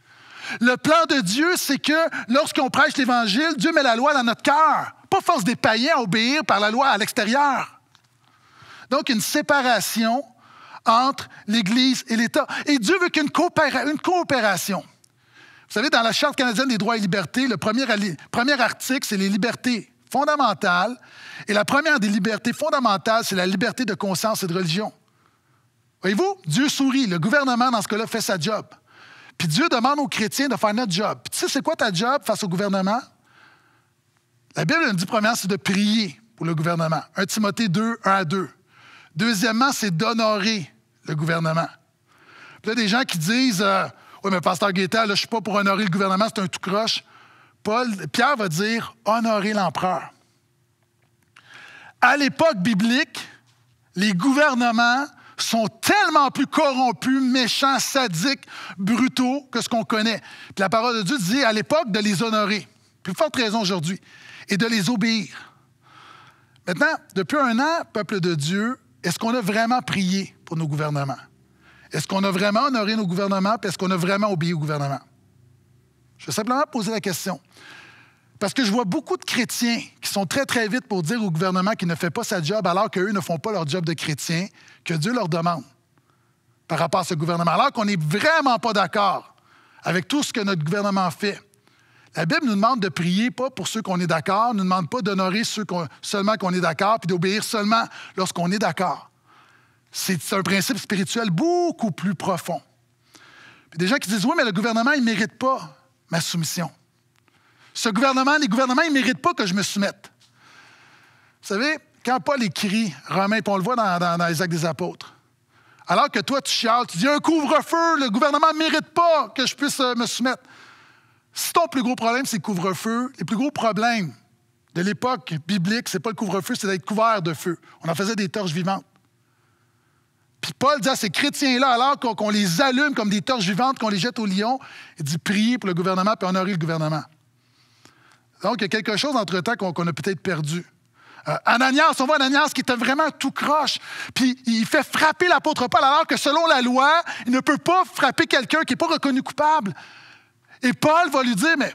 Le plan de Dieu, c'est que lorsqu'on prêche l'Évangile, Dieu met la loi dans notre cœur. Pas force des païens à obéir par la loi à l'extérieur. Donc, une séparation entre l'Église et l'État. Et Dieu veut qu'une ait une coopération. Vous savez, dans la Charte canadienne des droits et libertés, le premier article, c'est les libertés fondamentales. Et la première des libertés fondamentales, c'est la liberté de conscience et de religion. Voyez-vous, Dieu sourit. Le gouvernement, dans ce cas-là, fait sa job. Puis Dieu demande aux chrétiens de faire notre job. tu sais, c'est quoi ta job face au gouvernement? La Bible nous dit, premièrement, c'est de prier pour le gouvernement. 1 Timothée 2, 1 à 2. Deuxièmement, c'est d'honorer le gouvernement. Puis là, des gens qui disent euh, Oui, mais Pasteur Guetta, là, je suis pas pour honorer le gouvernement, c'est un tout croche. Paul, Pierre va dire honorer l'empereur. À l'époque biblique, les gouvernements sont tellement plus corrompus, méchants, sadiques, brutaux que ce qu'on connaît. Puis la parole de Dieu dit à l'époque de les honorer, plus forte raison aujourd'hui, et de les obéir. Maintenant, depuis un an, peuple de Dieu, est-ce qu'on a vraiment prié pour nos gouvernements? Est-ce qu'on a vraiment honoré nos gouvernements? Est-ce qu'on a vraiment obéi au gouvernement? Je vais simplement poser la question. Parce que je vois beaucoup de chrétiens qui sont très, très vite pour dire au gouvernement qu'il ne fait pas sa job alors qu'eux ne font pas leur job de chrétien, que Dieu leur demande par rapport à ce gouvernement, alors qu'on n'est vraiment pas d'accord avec tout ce que notre gouvernement fait. La Bible nous demande de prier pas pour ceux qu'on est d'accord, nous demande pas d'honorer ceux seulement qu'on est d'accord, puis d'obéir seulement lorsqu'on est d'accord. C'est un principe spirituel beaucoup plus profond. des gens qui disent, oui, mais le gouvernement, il ne mérite pas ma soumission. Ce gouvernement, les gouvernements, ils ne méritent pas que je me soumette. Vous savez, quand Paul écrit Romain, on le voit dans, les actes des apôtres, alors que toi, tu chiales, tu dis un couvre-feu, le gouvernement ne mérite pas que je puisse euh, me soumettre. Si ton plus gros problème, c'est le couvre-feu, les plus gros problèmes de l'époque biblique, c'est pas le couvre-feu, c'est d'être couvert de feu. On en faisait des torches vivantes. Puis Paul dit à ces chrétiens-là, alors qu'on les allume comme des torches vivantes, qu'on les jette au lion, il dit priez pour le gouvernement puis honorer le gouvernement. Donc, il y a quelque chose entre-temps qu'on a peut-être perdu. Euh, Ananias, on voit Ananias qui était vraiment tout croche, puis il fait frapper l'apôtre Paul alors que selon la loi, il ne peut pas frapper quelqu'un qui n'est pas reconnu coupable. Et Paul va lui dire, mais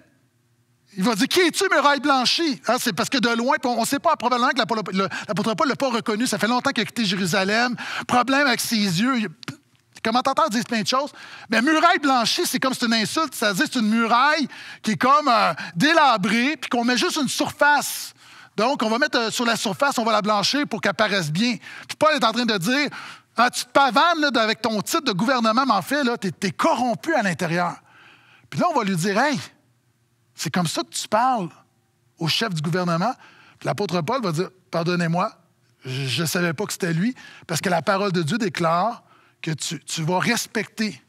il va dire, qui es-tu, muraille blanchie? Hein, c'est parce que de loin, on ne sait pas, probablement que l'apôtre Paul ne l'a pas reconnu, ça fait longtemps qu'il a quitté Jérusalem, problème avec ses yeux, commentateurs disent plein de choses. Mais muraille blanchie, c'est comme c'est une insulte. Ça veut dire c'est une muraille qui est comme euh, délabrée, puis qu'on met juste une surface. Donc, on va mettre euh, sur la surface, on va la blanchir pour qu'elle paraisse bien. Puis Paul est en train de dire ah, Tu te pavanes avec ton titre de gouvernement, mais en fait, tu corrompu à l'intérieur. Puis là, on va lui dire Hey, c'est comme ça que tu parles au chef du gouvernement. l'apôtre Paul va dire Pardonnez-moi, je ne savais pas que c'était lui, parce que la parole de Dieu déclare que tu, vas respecter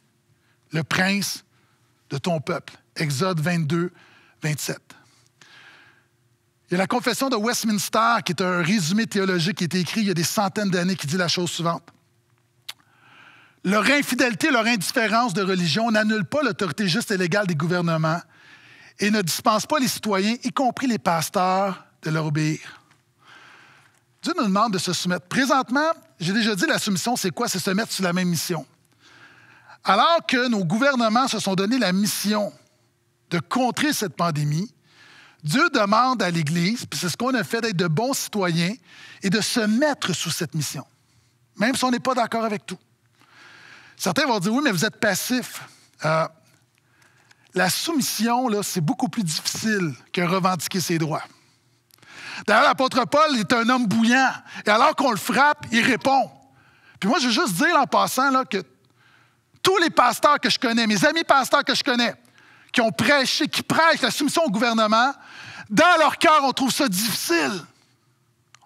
le prince de ton peuple. Exode 22, 27. Il y a la confession de Westminster, qui est un résumé théologique qui a été écrit il y a des centaines d'années, qui dit la chose suivante. Leur infidélité, leur indifférence de religion n'annule pas l'autorité juste et légale des gouvernements et ne dispense pas les citoyens, y compris les pasteurs, de leur obéir. Dieu nous demande de se soumettre. Présentement, j'ai déjà dit la soumission, c'est quoi? C'est se mettre sur la même mission. Alors que nos gouvernements se sont donné la mission de contrer cette pandémie, Dieu demande à l'Église, puis c'est ce qu'on a fait, d'être de bons citoyens et de se mettre sous cette mission, même si on n'est pas d'accord avec tout. Certains vont dire, oui, mais vous êtes passifs. Euh, la soumission, là, c'est beaucoup plus difficile que revendiquer ses droits. D'ailleurs, l'apôtre Paul est un homme bouillant. Et alors qu'on le frappe, il répond. Puis moi, je veux juste dire en passant là, que tous les pasteurs que je connais, mes amis pasteurs que je connais, qui ont prêché, qui prêchent la soumission au gouvernement, dans leur cœur, on trouve ça difficile.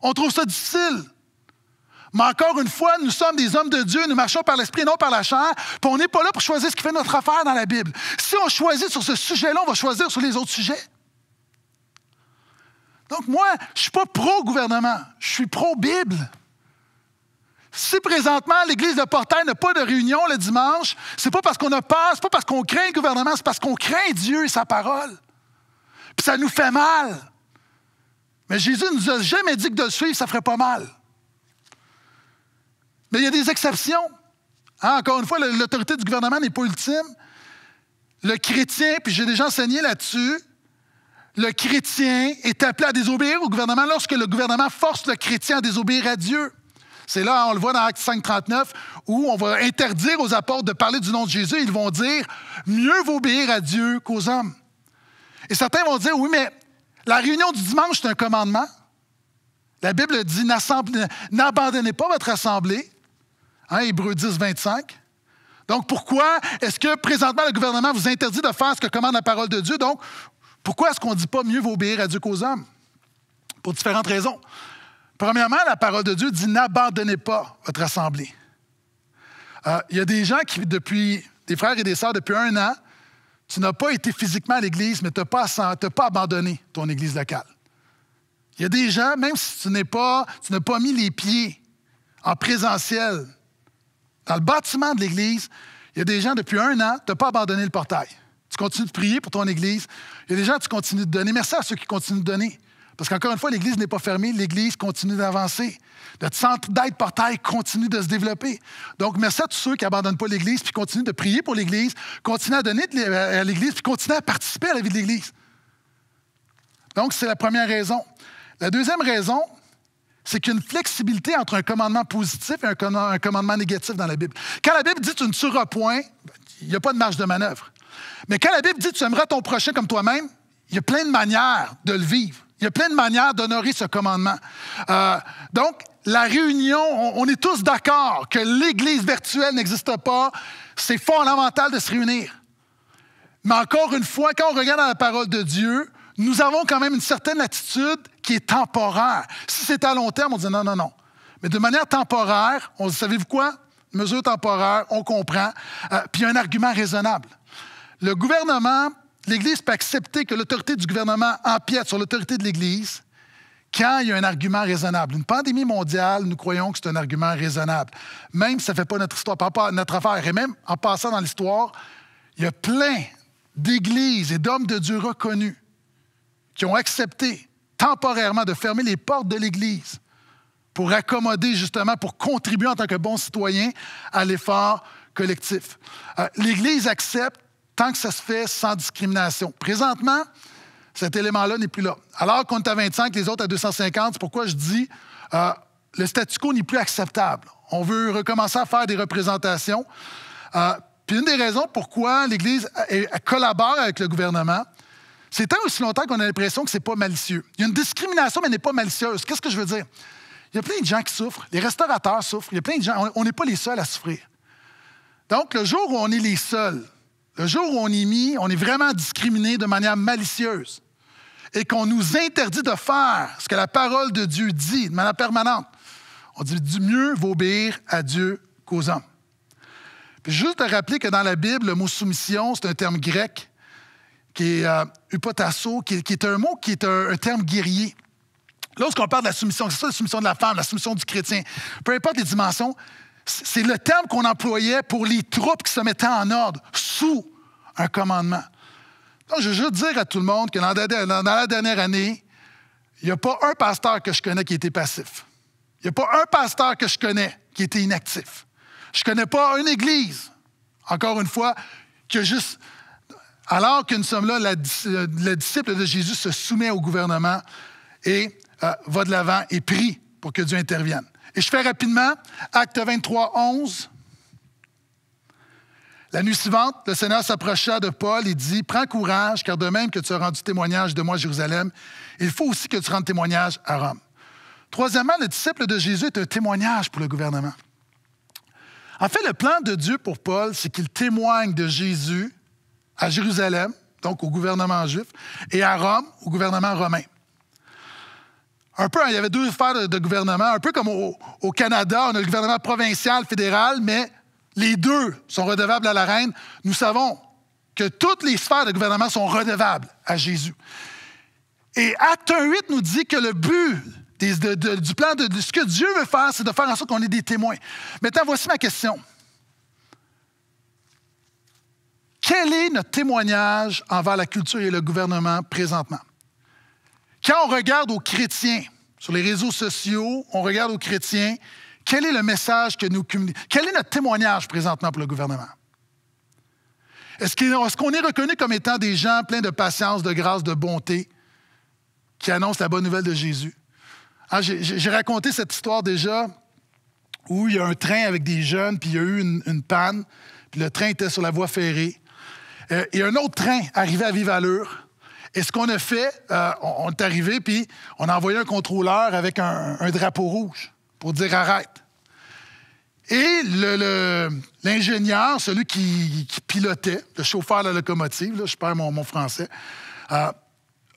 On trouve ça difficile. Mais encore une fois, nous sommes des hommes de Dieu, nous marchons par l'esprit et non par la chair, puis on n'est pas là pour choisir ce qui fait notre affaire dans la Bible. Si on choisit sur ce sujet-là, on va choisir sur les autres sujets. Donc moi, je ne suis pas pro-gouvernement, je suis pro-Bible. Si présentement l'Église de Portail n'a pas de réunion le dimanche, c'est pas parce qu'on a peur, c'est pas parce qu'on craint le gouvernement, c'est parce qu'on craint Dieu et sa parole. Puis ça nous fait mal. Mais Jésus ne nous a jamais dit que de le suivre, ça ferait pas mal. Mais il y a des exceptions. Hein, encore une fois, l'autorité du gouvernement n'est pas ultime. Le chrétien, puis j'ai déjà enseigné là-dessus, le chrétien est appelé à désobéir au gouvernement lorsque le gouvernement force le chrétien à désobéir à Dieu. C'est là, on le voit dans Acte 5, 39, où on va interdire aux apôtres de parler du nom de Jésus. Ils vont dire Mieux vaut obéir à Dieu qu'aux hommes. Et certains vont dire Oui, mais la réunion du dimanche, c'est un commandement. La Bible dit N'abandonnez pas votre assemblée. Hein, Hébreu 10, 25. Donc, pourquoi est-ce que présentement le gouvernement vous interdit de faire ce que commande la parole de Dieu? Donc, pourquoi est-ce qu'on ne dit pas mieux vaut obéir à Dieu qu'aux hommes? Pour différentes raisons. Premièrement, la parole de Dieu dit n'abandonnez pas votre assemblée. Euh, il y a des gens qui, depuis, des frères et des sœurs, depuis un an, tu n'as pas été physiquement à l'Église, mais tu n'as pas, pas, abandonné ton Église locale. Il y a des gens, même si tu pas, tu n'as pas mis les pieds en présentiel dans le bâtiment de l'Église, il y a des gens depuis un an, tu n'as pas abandonné le portail. Tu continues de prier pour ton Église, il y a des gens, tu continues de donner. Merci à ceux qui continuent de donner. Parce qu'encore une fois, l'Église n'est pas fermée, l'Église continue d'avancer. Notre centre d'aide portail continue de se développer. Donc, merci à tous ceux qui n'abandonnent pas l'Église, puis continuent de prier pour l'Église, continuent à donner à l'Église, puis continuent à participer à la vie de l'Église. Donc, c'est la première raison. La deuxième raison, c'est qu'il y a une flexibilité entre un commandement positif et un, commandement négatif dans la Bible. Quand la Bible dit tu ne tueras point, ben, il n'y a pas de marge de manœuvre. Mais quand la Bible dit tu aimeras ton prochain comme toi-même, il y a plein de manières de le vivre. Il y a plein de manières d'honorer ce commandement. Euh, donc, la réunion, on, est tous d'accord que l'Église virtuelle n'existe pas. C'est fondamental de se réunir. Mais encore une fois, quand on regarde la parole de Dieu, nous avons quand même une certaine attitude qui est temporaire. Si c'est à long terme, on dit non, non, non. Mais de manière temporaire, on dit, savez-vous quoi? Mesure temporaire, on comprend. Euh, puis il y a un argument raisonnable le gouvernement, l'Église peut accepter que l'autorité du gouvernement empiète sur l'autorité de l'Église quand il y a un argument raisonnable. Une pandémie mondiale, nous croyons que c'est un argument raisonnable. Même si ça ne fait pas notre histoire, pas notre affaire. Et même en passant dans l'histoire, il y a plein d'églises et d'hommes de Dieu reconnus qui ont accepté temporairement de fermer les portes de l'Église pour accommoder justement, pour contribuer en tant que bons citoyens à l'effort collectif. Euh, L'Église accepte tant que ça se fait sans discrimination. Présentement, cet élément-là n'est plus là. Alors qu'on est à 25, les autres à 250, c'est pourquoi je dis euh, le statu quo n'est plus acceptable. On veut recommencer à faire des représentations. Euh, puis une des raisons pourquoi l'Église collabore avec le gouvernement, c'est tant aussi longtemps qu'on a l'impression que ce n'est pas malicieux. Il y a une discrimination, mais elle n'est pas malicieuse. Qu'est-ce que je veux dire? Il y a plein de gens qui souffrent. Les restaurateurs souffrent. Il y a plein de gens. On n'est pas les seuls à souffrir. Donc, le jour où on est les seuls, le jour où on est mis, on est vraiment discriminé de manière malicieuse et qu'on nous interdit de faire ce que la parole de Dieu dit de manière permanente, on dit du mieux vaut obéir à Dieu qu'aux hommes. Puis juste à rappeler que dans la Bible, le mot soumission, c'est un terme grec qui est euh, hypotasso », qui, est un mot qui est un, terme guerrier. Lorsqu'on parle de la soumission, c'est ça la soumission de la femme, la soumission du chrétien, peu importe les dimensions, c'est le terme qu'on employait pour les troupes qui se mettaient en ordre sous un commandement. Donc, je veux juste dire à tout le monde que dans la dernière année, il n'y a pas un pasteur que je connais qui était passif. Il n'y a pas un pasteur que je connais qui était inactif. Je ne connais pas une église, encore une fois, que juste. Alors que nous sommes là, la, euh, le disciple de Jésus se soumet au gouvernement et euh, va de l'avant et prie pour que Dieu intervienne. Et je fais rapidement Acte 23, 11. La nuit suivante, le Seigneur s'approcha de Paul et dit Prends courage, car de même que tu as rendu témoignage de moi à Jérusalem, il faut aussi que tu rendes témoignage à Rome. Troisièmement, le disciple de Jésus est un témoignage pour le gouvernement. En fait, le plan de Dieu pour Paul, c'est qu'il témoigne de Jésus à Jérusalem, donc au gouvernement juif, et à Rome, au gouvernement romain un peu, hein, il y avait deux sphères de, gouvernement, un peu comme au, Canada, on a le gouvernement provincial, fédéral, mais les deux sont redevables à la reine. Nous savons que toutes les sphères de gouvernement sont redevables à Jésus. Et Acte 1.8 8 nous dit que le but du plan de, de, ce que Dieu veut faire, c'est de faire en sorte qu'on ait des témoins. Maintenant, voici ma question. Quel est notre témoignage envers la culture et le gouvernement présentement? Quand on regarde aux chrétiens sur les réseaux sociaux, on regarde aux chrétiens, quel est le message que nous communiquons? Quel est notre témoignage présentement pour le gouvernement? Est-ce qu'on est reconnu comme étant des gens pleins de patience, de grâce, de bonté, qui annoncent la bonne nouvelle de Jésus? Ah, J'ai raconté cette histoire déjà où il y a un train avec des jeunes, puis il y a eu une, panne, puis le train était sur la voie ferrée. Euh, et un autre train arrivait à vive allure, et ce qu'on a fait, euh, on, est arrivé, puis on a envoyé un contrôleur avec un, drapeau rouge pour dire arrête. Et l'ingénieur, celui qui, pilotait, le chauffeur de la locomotive, je perds mon, français, euh,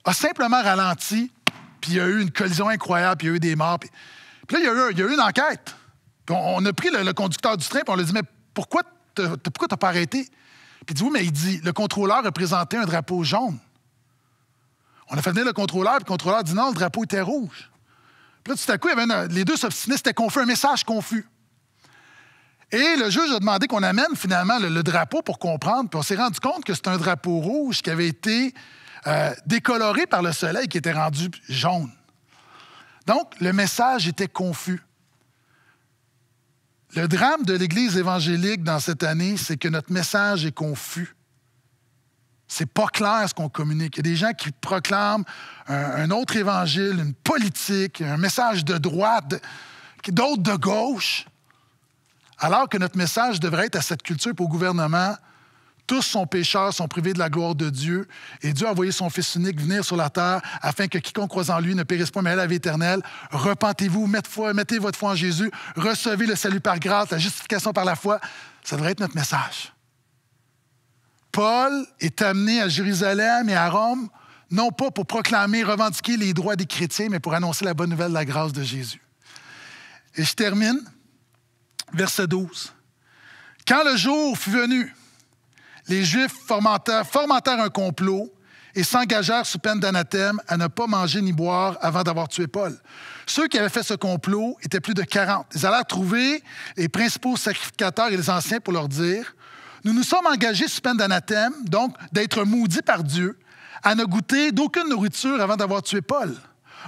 a simplement ralenti, puis il y a eu une collision incroyable, puis il y a eu des morts. Puis, là, il y, a eu, une enquête. on, a pris le, conducteur du train, puis on lui a dit Mais pourquoi t'as pas arrêté Puis il dit Oui, mais il dit Le contrôleur a présenté un drapeau jaune. On a fait venir le contrôleur, puis le contrôleur dit non, le drapeau était rouge. Puis là, tout à coup, les deux s'obstinaient, étaient confus, un message confus. Et le juge a demandé qu'on amène finalement le, drapeau pour comprendre. Puis on s'est rendu compte que c'est un drapeau rouge qui avait été euh, décoloré par le soleil qui était rendu jaune. Donc, le message était confus. Le drame de l'Église évangélique dans cette année, c'est que notre message est confus. C'est pas clair ce qu'on communique. Il y a des gens qui proclament un, autre évangile, une politique, un message de droite, d'autres de gauche, alors que notre message devrait être à cette culture et au gouvernement. Tous sont pécheurs, sont privés de la gloire de Dieu, et Dieu a envoyé son Fils unique venir sur la terre afin que quiconque croise en lui ne périsse pas, mais ait la vie éternelle. Repentez-vous, mettez votre foi en Jésus, recevez le salut par grâce, la justification par la foi. Ça devrait être notre message. Paul est amené à Jérusalem et à Rome, non pas pour proclamer, revendiquer les droits des chrétiens, mais pour annoncer la bonne nouvelle de la grâce de Jésus. Et je termine, verset 12. Quand le jour fut venu, les Juifs formateurs, un complot et s'engagèrent sous peine d'anathème à ne pas manger ni boire avant d'avoir tué Paul. Ceux qui avaient fait ce complot étaient plus de 40. Ils allèrent trouver les principaux sacrificateurs et les anciens pour leur dire nous nous sommes engagés sous peine d'anathème, donc d'être maudits par Dieu, à ne goûter d'aucune nourriture avant d'avoir tué Paul.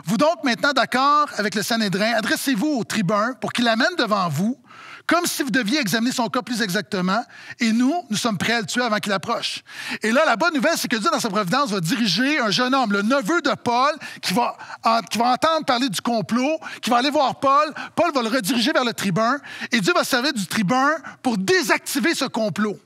Vous donc maintenant d'accord avec le Sanhédrin, adressez-vous au tribun pour qu'il amène devant vous comme si vous deviez examiner son cas plus exactement, et nous, nous sommes prêts à le tuer avant qu'il approche. Et là, la bonne nouvelle, c'est que Dieu, dans sa providence, va diriger un jeune homme, le neveu de Paul, qui va, va entendre parler du complot, qui va aller voir Paul. Paul va le rediriger vers le tribun, et Dieu va servir du tribun pour désactiver ce complot.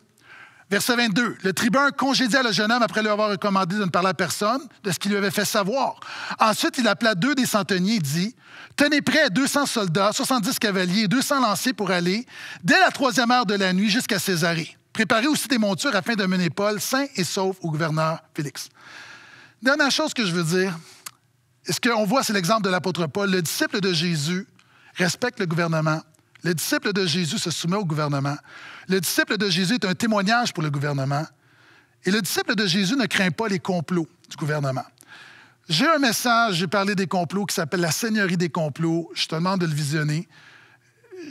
Verset 22. Le tribun congédia le jeune homme après lui avoir recommandé de ne parler à personne de ce qu'il lui avait fait savoir. Ensuite, il appela deux des centeniers et dit Tenez prêt 200 soldats, 70 cavaliers, 200 lanciers pour aller, dès la troisième heure de la nuit jusqu'à Césarée. Préparez aussi des montures afin de mener Paul sain et sauf au gouverneur Félix. Dernière chose que je veux dire, ce qu'on voit, c'est l'exemple de l'apôtre Paul. Le disciple de Jésus respecte le gouvernement. Le disciple de Jésus se soumet au gouvernement. Le disciple de Jésus est un témoignage pour le gouvernement. Et le disciple de Jésus ne craint pas les complots du gouvernement. J'ai un message, j'ai parlé des complots, qui s'appelle La Seigneurie des complots. Je te demande de le visionner.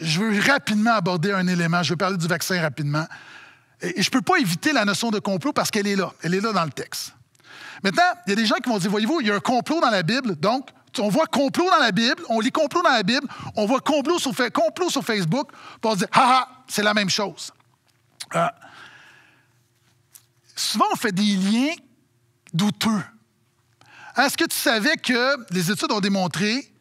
Je veux rapidement aborder un élément. Je veux parler du vaccin rapidement. Et je ne peux pas éviter la notion de complot parce qu'elle est là. Elle est là dans le texte. Maintenant, il y a des gens qui vont dire, voyez-vous, il y a un complot dans la Bible, donc on voit complot dans la Bible, on lit complot dans la Bible, on voit complot sur, complot sur Facebook, pour on se dit, haha, c'est la même chose. Euh, souvent, on fait des liens douteux est-ce que tu savais que les études ont démontré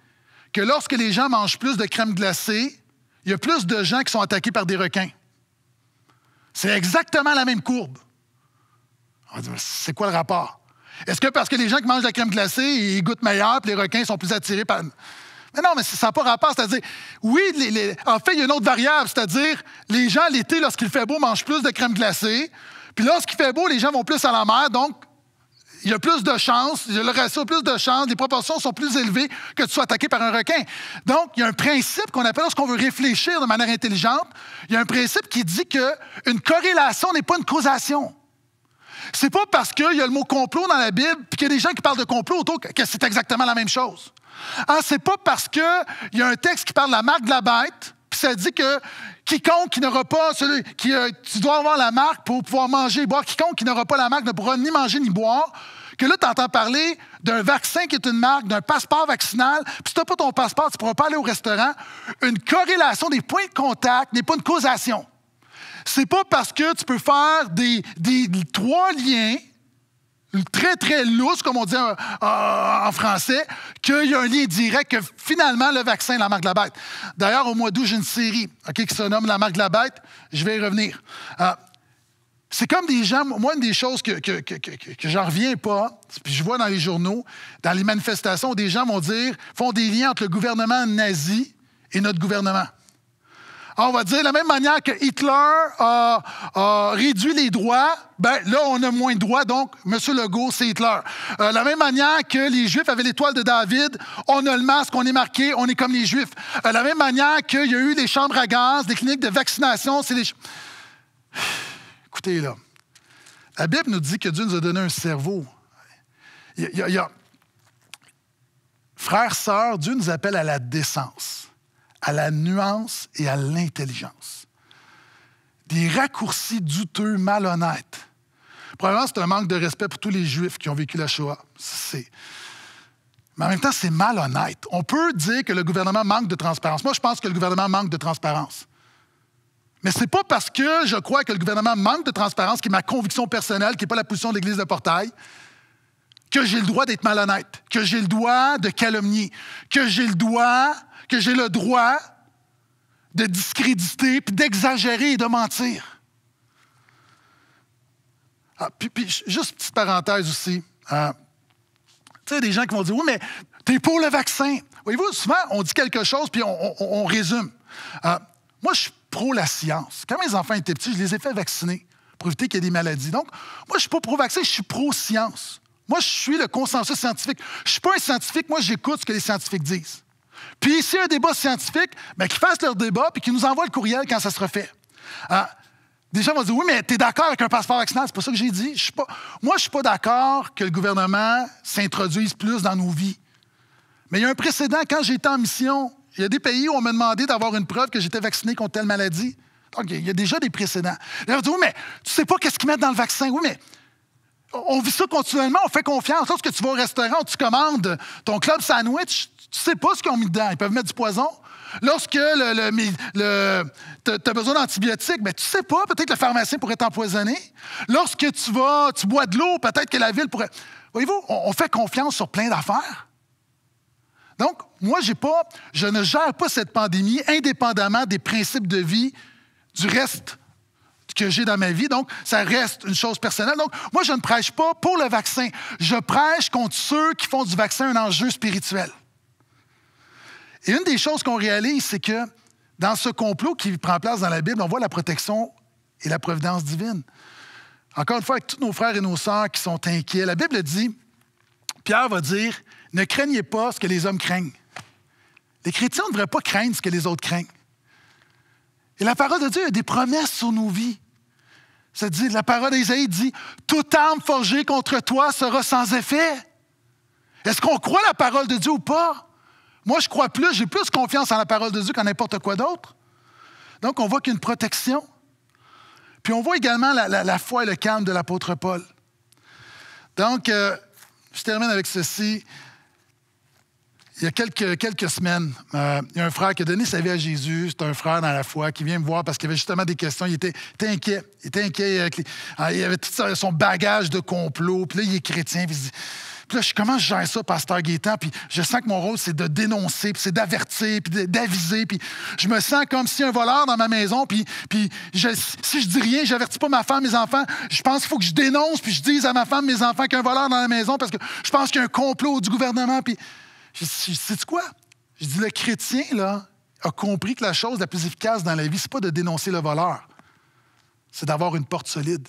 que lorsque les gens mangent plus de crème glacée, il y a plus de gens qui sont attaqués par des requins? C'est exactement la même courbe. On va dire, c'est quoi le rapport? Est-ce que parce que les gens qui mangent de la crème glacée, ils goûtent meilleur, puis les requins sont plus attirés par... Mais non, mais ça n'a pas rapport. C'est-à-dire, oui, en fait, il y a une autre variable, c'est-à-dire, les gens, l'été, lorsqu'il fait beau, mangent plus de crème glacée. Puis lorsqu'il fait beau, les gens vont plus à la mer, donc il y a plus de chances, le ratio a plus de chances, les proportions sont plus élevées que tu sois attaqué par un requin. Donc, il y a un principe qu'on appelle lorsqu'on veut réfléchir de manière intelligente, il y a un principe qui dit qu'une corrélation n'est pas une causation. C'est pas parce qu'il y a le mot complot dans la Bible puis qu'il y a des gens qui parlent de complot autour que c'est exactement la même chose. Ce ah, c'est pas parce qu'il y a un texte qui parle de la marque de la bête puis ça dit que quiconque qui n'aura pas, celui qui, euh, tu dois avoir la marque pour pouvoir manger et boire, quiconque qui n'aura pas la marque ne pourra ni manger ni boire que là, tu entends parler d'un vaccin qui est une marque, d'un passeport vaccinal, puis si tu pas ton passeport, tu ne pourras pas aller au restaurant. Une corrélation des points de contact n'est pas une causation. C'est pas parce que tu peux faire des, trois liens très, très lousses, comme on dit euh, euh, en, français, qu'il y a un lien direct, que finalement, le vaccin, la marque de la bête. D'ailleurs, au mois d'août, j'ai une série qui se nomme La marque de la bête. Je vais y revenir. Euh, c'est comme des gens, moi, une des choses que, que, que, que reviens pas, puis je vois dans les journaux, dans les manifestations, des gens vont dire, font des liens entre le gouvernement nazi et notre gouvernement. Ah, on va dire, de la même manière que Hitler a, réduit les droits, ben là, on a moins de droits, donc M. Legault, c'est Hitler. Euh, la même manière que les Juifs avaient l'étoile de David, on a le masque, on est marqué, on est comme les Juifs. Euh, la même manière qu'il y a eu des chambres à gaz, des cliniques de vaccination, c'est les... Écoutez là, la Bible nous dit que Dieu nous a donné un cerveau. Frères, sœurs, Dieu nous appelle à la décence, à la nuance et à l'intelligence. Des raccourcis douteux, malhonnêtes. Probablement, c'est un manque de respect pour tous les Juifs qui ont vécu la Shoah. Mais en même temps, c'est malhonnête. On peut dire que le gouvernement manque de transparence. Moi, je pense que le gouvernement manque de transparence. Mais ce n'est pas parce que je crois que le gouvernement manque de transparence, qui est ma conviction personnelle, qui n'est pas la position de l'Église de Portail, que j'ai le droit d'être malhonnête, que j'ai le droit de calomnier, que j'ai le droit, que j'ai le droit de discréditer, puis d'exagérer et de mentir. Ah, puis, juste petite parenthèse aussi. Hein. tu sais, des gens qui vont dire Oui, mais t'es pour le vaccin. Voyez-vous, souvent, on dit quelque chose, puis on, résume. Euh, moi, je suis pro la science. Quand mes enfants étaient petits, je les ai fait vacciner pour éviter qu'il y ait des maladies. Donc, moi, je ne suis pas pro-vaccin, je suis pro-science. Moi, je suis le consensus scientifique. Je ne suis pas un scientifique, moi, j'écoute ce que les scientifiques disent. Puis, s'il y a un débat scientifique, bien, qu'ils fassent leur débat puis qu'ils nous envoient le courriel quand ça se refait. Ah, des gens vont dire Oui, mais tu es d'accord avec un passeport vaccinal. C'est pas ça que j'ai dit. Moi, je ne suis pas d'accord que le gouvernement s'introduise plus dans nos vies. Mais il y a un précédent. Quand j'étais en mission il y a des pays où on m'a demandé d'avoir une preuve que j'étais vacciné contre telle maladie. OK, il y a déjà des précédents. Là, on dit, oui, mais tu sais pas qu'est-ce qu'ils mettent dans le vaccin. Oui, mais on vit ça continuellement, on fait confiance. Lorsque tu vas au restaurant, tu commandes ton club sandwich, tu sais pas ce qu'ils ont mis dedans. Ils peuvent mettre du poison. Lorsque le, tu as besoin d'antibiotiques, mais ben, tu sais pas, peut-être que le pharmacien pourrait t'empoisonner. Lorsque tu vas, tu bois de l'eau, peut-être que la ville pourrait. Voyez-vous, on fait confiance sur plein d'affaires. Donc, moi, pas, je ne gère pas cette pandémie indépendamment des principes de vie du reste que j'ai dans ma vie. Donc, ça reste une chose personnelle. Donc, moi, je ne prêche pas pour le vaccin. Je prêche contre ceux qui font du vaccin un enjeu spirituel. Et une des choses qu'on réalise, c'est que dans ce complot qui prend place dans la Bible, on voit la protection et la providence divine. Encore une fois, avec tous nos frères et nos sœurs qui sont inquiets, la Bible dit, Pierre va dire, ne craignez pas ce que les hommes craignent. Les chrétiens ne devraient pas craindre ce que les autres craignent. Et la parole de Dieu a des promesses sur nos vies. Ça dit, la parole d'Isaïe dit Toute arme forgée contre toi sera sans effet. Est-ce qu'on croit la parole de Dieu ou pas? Moi, je crois plus, j'ai plus confiance en la parole de Dieu qu'en n'importe quoi d'autre. Donc, on voit qu'une protection. Puis on voit également la, foi et le calme de l'apôtre Paul. Donc, euh, je termine avec ceci il y a quelques, quelques semaines, euh, il y a un frère qui a donné sa vie à Jésus. C'est un frère dans la foi qui vient me voir parce qu'il avait justement des questions. Il était, inquiet. Il était inquiet. Ah, il avait tout son bagage de complot. Puis là, il est chrétien. Puis, puis là, je, comment je gère ça, pasteur Gaétan? Puis je sens que mon rôle, c'est de dénoncer, puis c'est d'avertir, puis d'aviser. Puis je me sens comme si un voleur dans ma maison, puis, puis si je dis rien, j'avertis pas ma femme, mes enfants, je pense qu'il faut que je dénonce, puis je dise à ma femme, mes enfants, qu'un voleur dans la maison, parce que je pense qu'il y a un complot du gouvernement. Puis je dis, quoi? Je dis, « le chrétien, là, a compris que la chose la plus efficace dans la vie, c'est pas de dénoncer le voleur, c'est d'avoir une porte solide.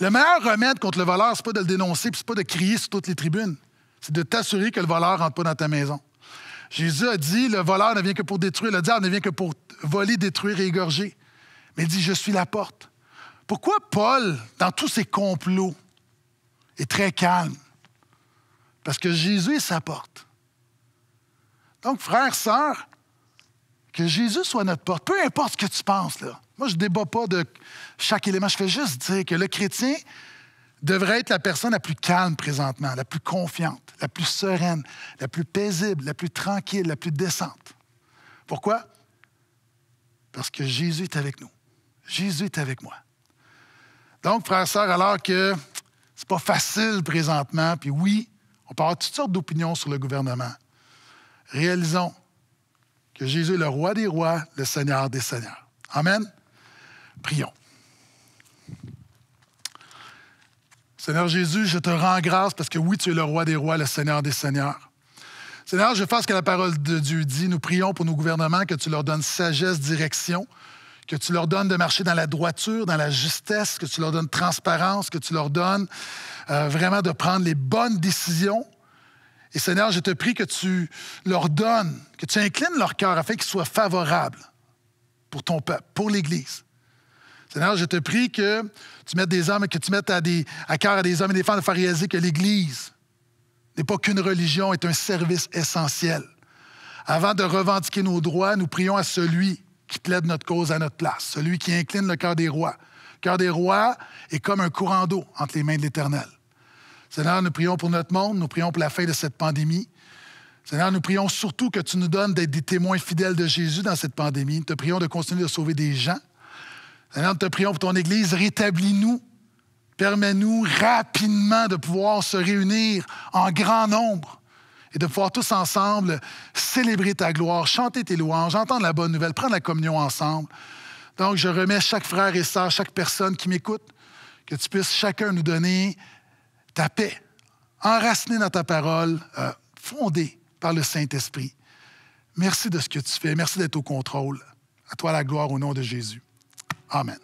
Le meilleur remède contre le voleur, c'est pas de le dénoncer, puis c'est pas de crier sur toutes les tribunes. C'est de t'assurer que le voleur rentre pas dans ta maison. Jésus a dit, le voleur ne vient que pour détruire, le diable ah, ne vient que pour voler, détruire et égorger. Mais il dit, je suis la porte. Pourquoi Paul, dans tous ses complots, est très calme? Parce que Jésus est sa porte. Donc, frère, sœurs, que Jésus soit notre porte, peu importe ce que tu penses, là. Moi, je ne débat pas de chaque élément. Je fais juste dire que le chrétien devrait être la personne la plus calme présentement, la plus confiante, la plus sereine, la plus paisible, la plus tranquille, la plus décente. Pourquoi? Parce que Jésus est avec nous. Jésus est avec moi. Donc, frères et alors que c'est pas facile présentement, puis oui, on peut avoir toutes sortes d'opinions sur le gouvernement réalisons que Jésus est le roi des rois, le Seigneur des seigneurs. Amen. Prions. Seigneur Jésus, je te rends grâce parce que oui, tu es le roi des rois, le Seigneur des seigneurs. Seigneur, je fasse ce que la parole de Dieu dit. Nous prions pour nos gouvernements que tu leur donnes sagesse, direction, que tu leur donnes de marcher dans la droiture, dans la justesse, que tu leur donnes transparence, que tu leur donnes euh, vraiment de prendre les bonnes décisions et Seigneur, je te prie que tu leur donnes, que tu inclines leur cœur afin qu'ils soient favorables pour ton peuple, pour l'Église. Seigneur, je te prie que tu mettes des hommes, que tu mettes à, cœur à des hommes et des femmes de que l'Église n'est pas qu'une religion, est un service essentiel. Avant de revendiquer nos droits, nous prions à celui qui plaide notre cause à notre place, celui qui incline le cœur des rois. Le cœur des rois est comme un courant d'eau entre les mains de l'Éternel. Seigneur, nous prions pour notre monde, nous prions pour la fin de cette pandémie. Seigneur, nous prions surtout que tu nous donnes d'être des témoins fidèles de Jésus dans cette pandémie. Nous te prions de continuer de sauver des gens. Seigneur, nous te prions pour ton Église, rétablis-nous. Permets-nous rapidement de pouvoir se réunir en grand nombre et de pouvoir tous ensemble célébrer ta gloire, chanter tes louanges, entendre la bonne nouvelle, prendre la communion ensemble. Donc, je remets chaque frère et sœur, chaque personne qui m'écoute, que tu puisses chacun nous donner ta paix, enracinée dans ta parole, euh, fondée par le Saint-Esprit. Merci de ce que tu fais. Merci d'être au contrôle. À toi la gloire au nom de Jésus. Amen.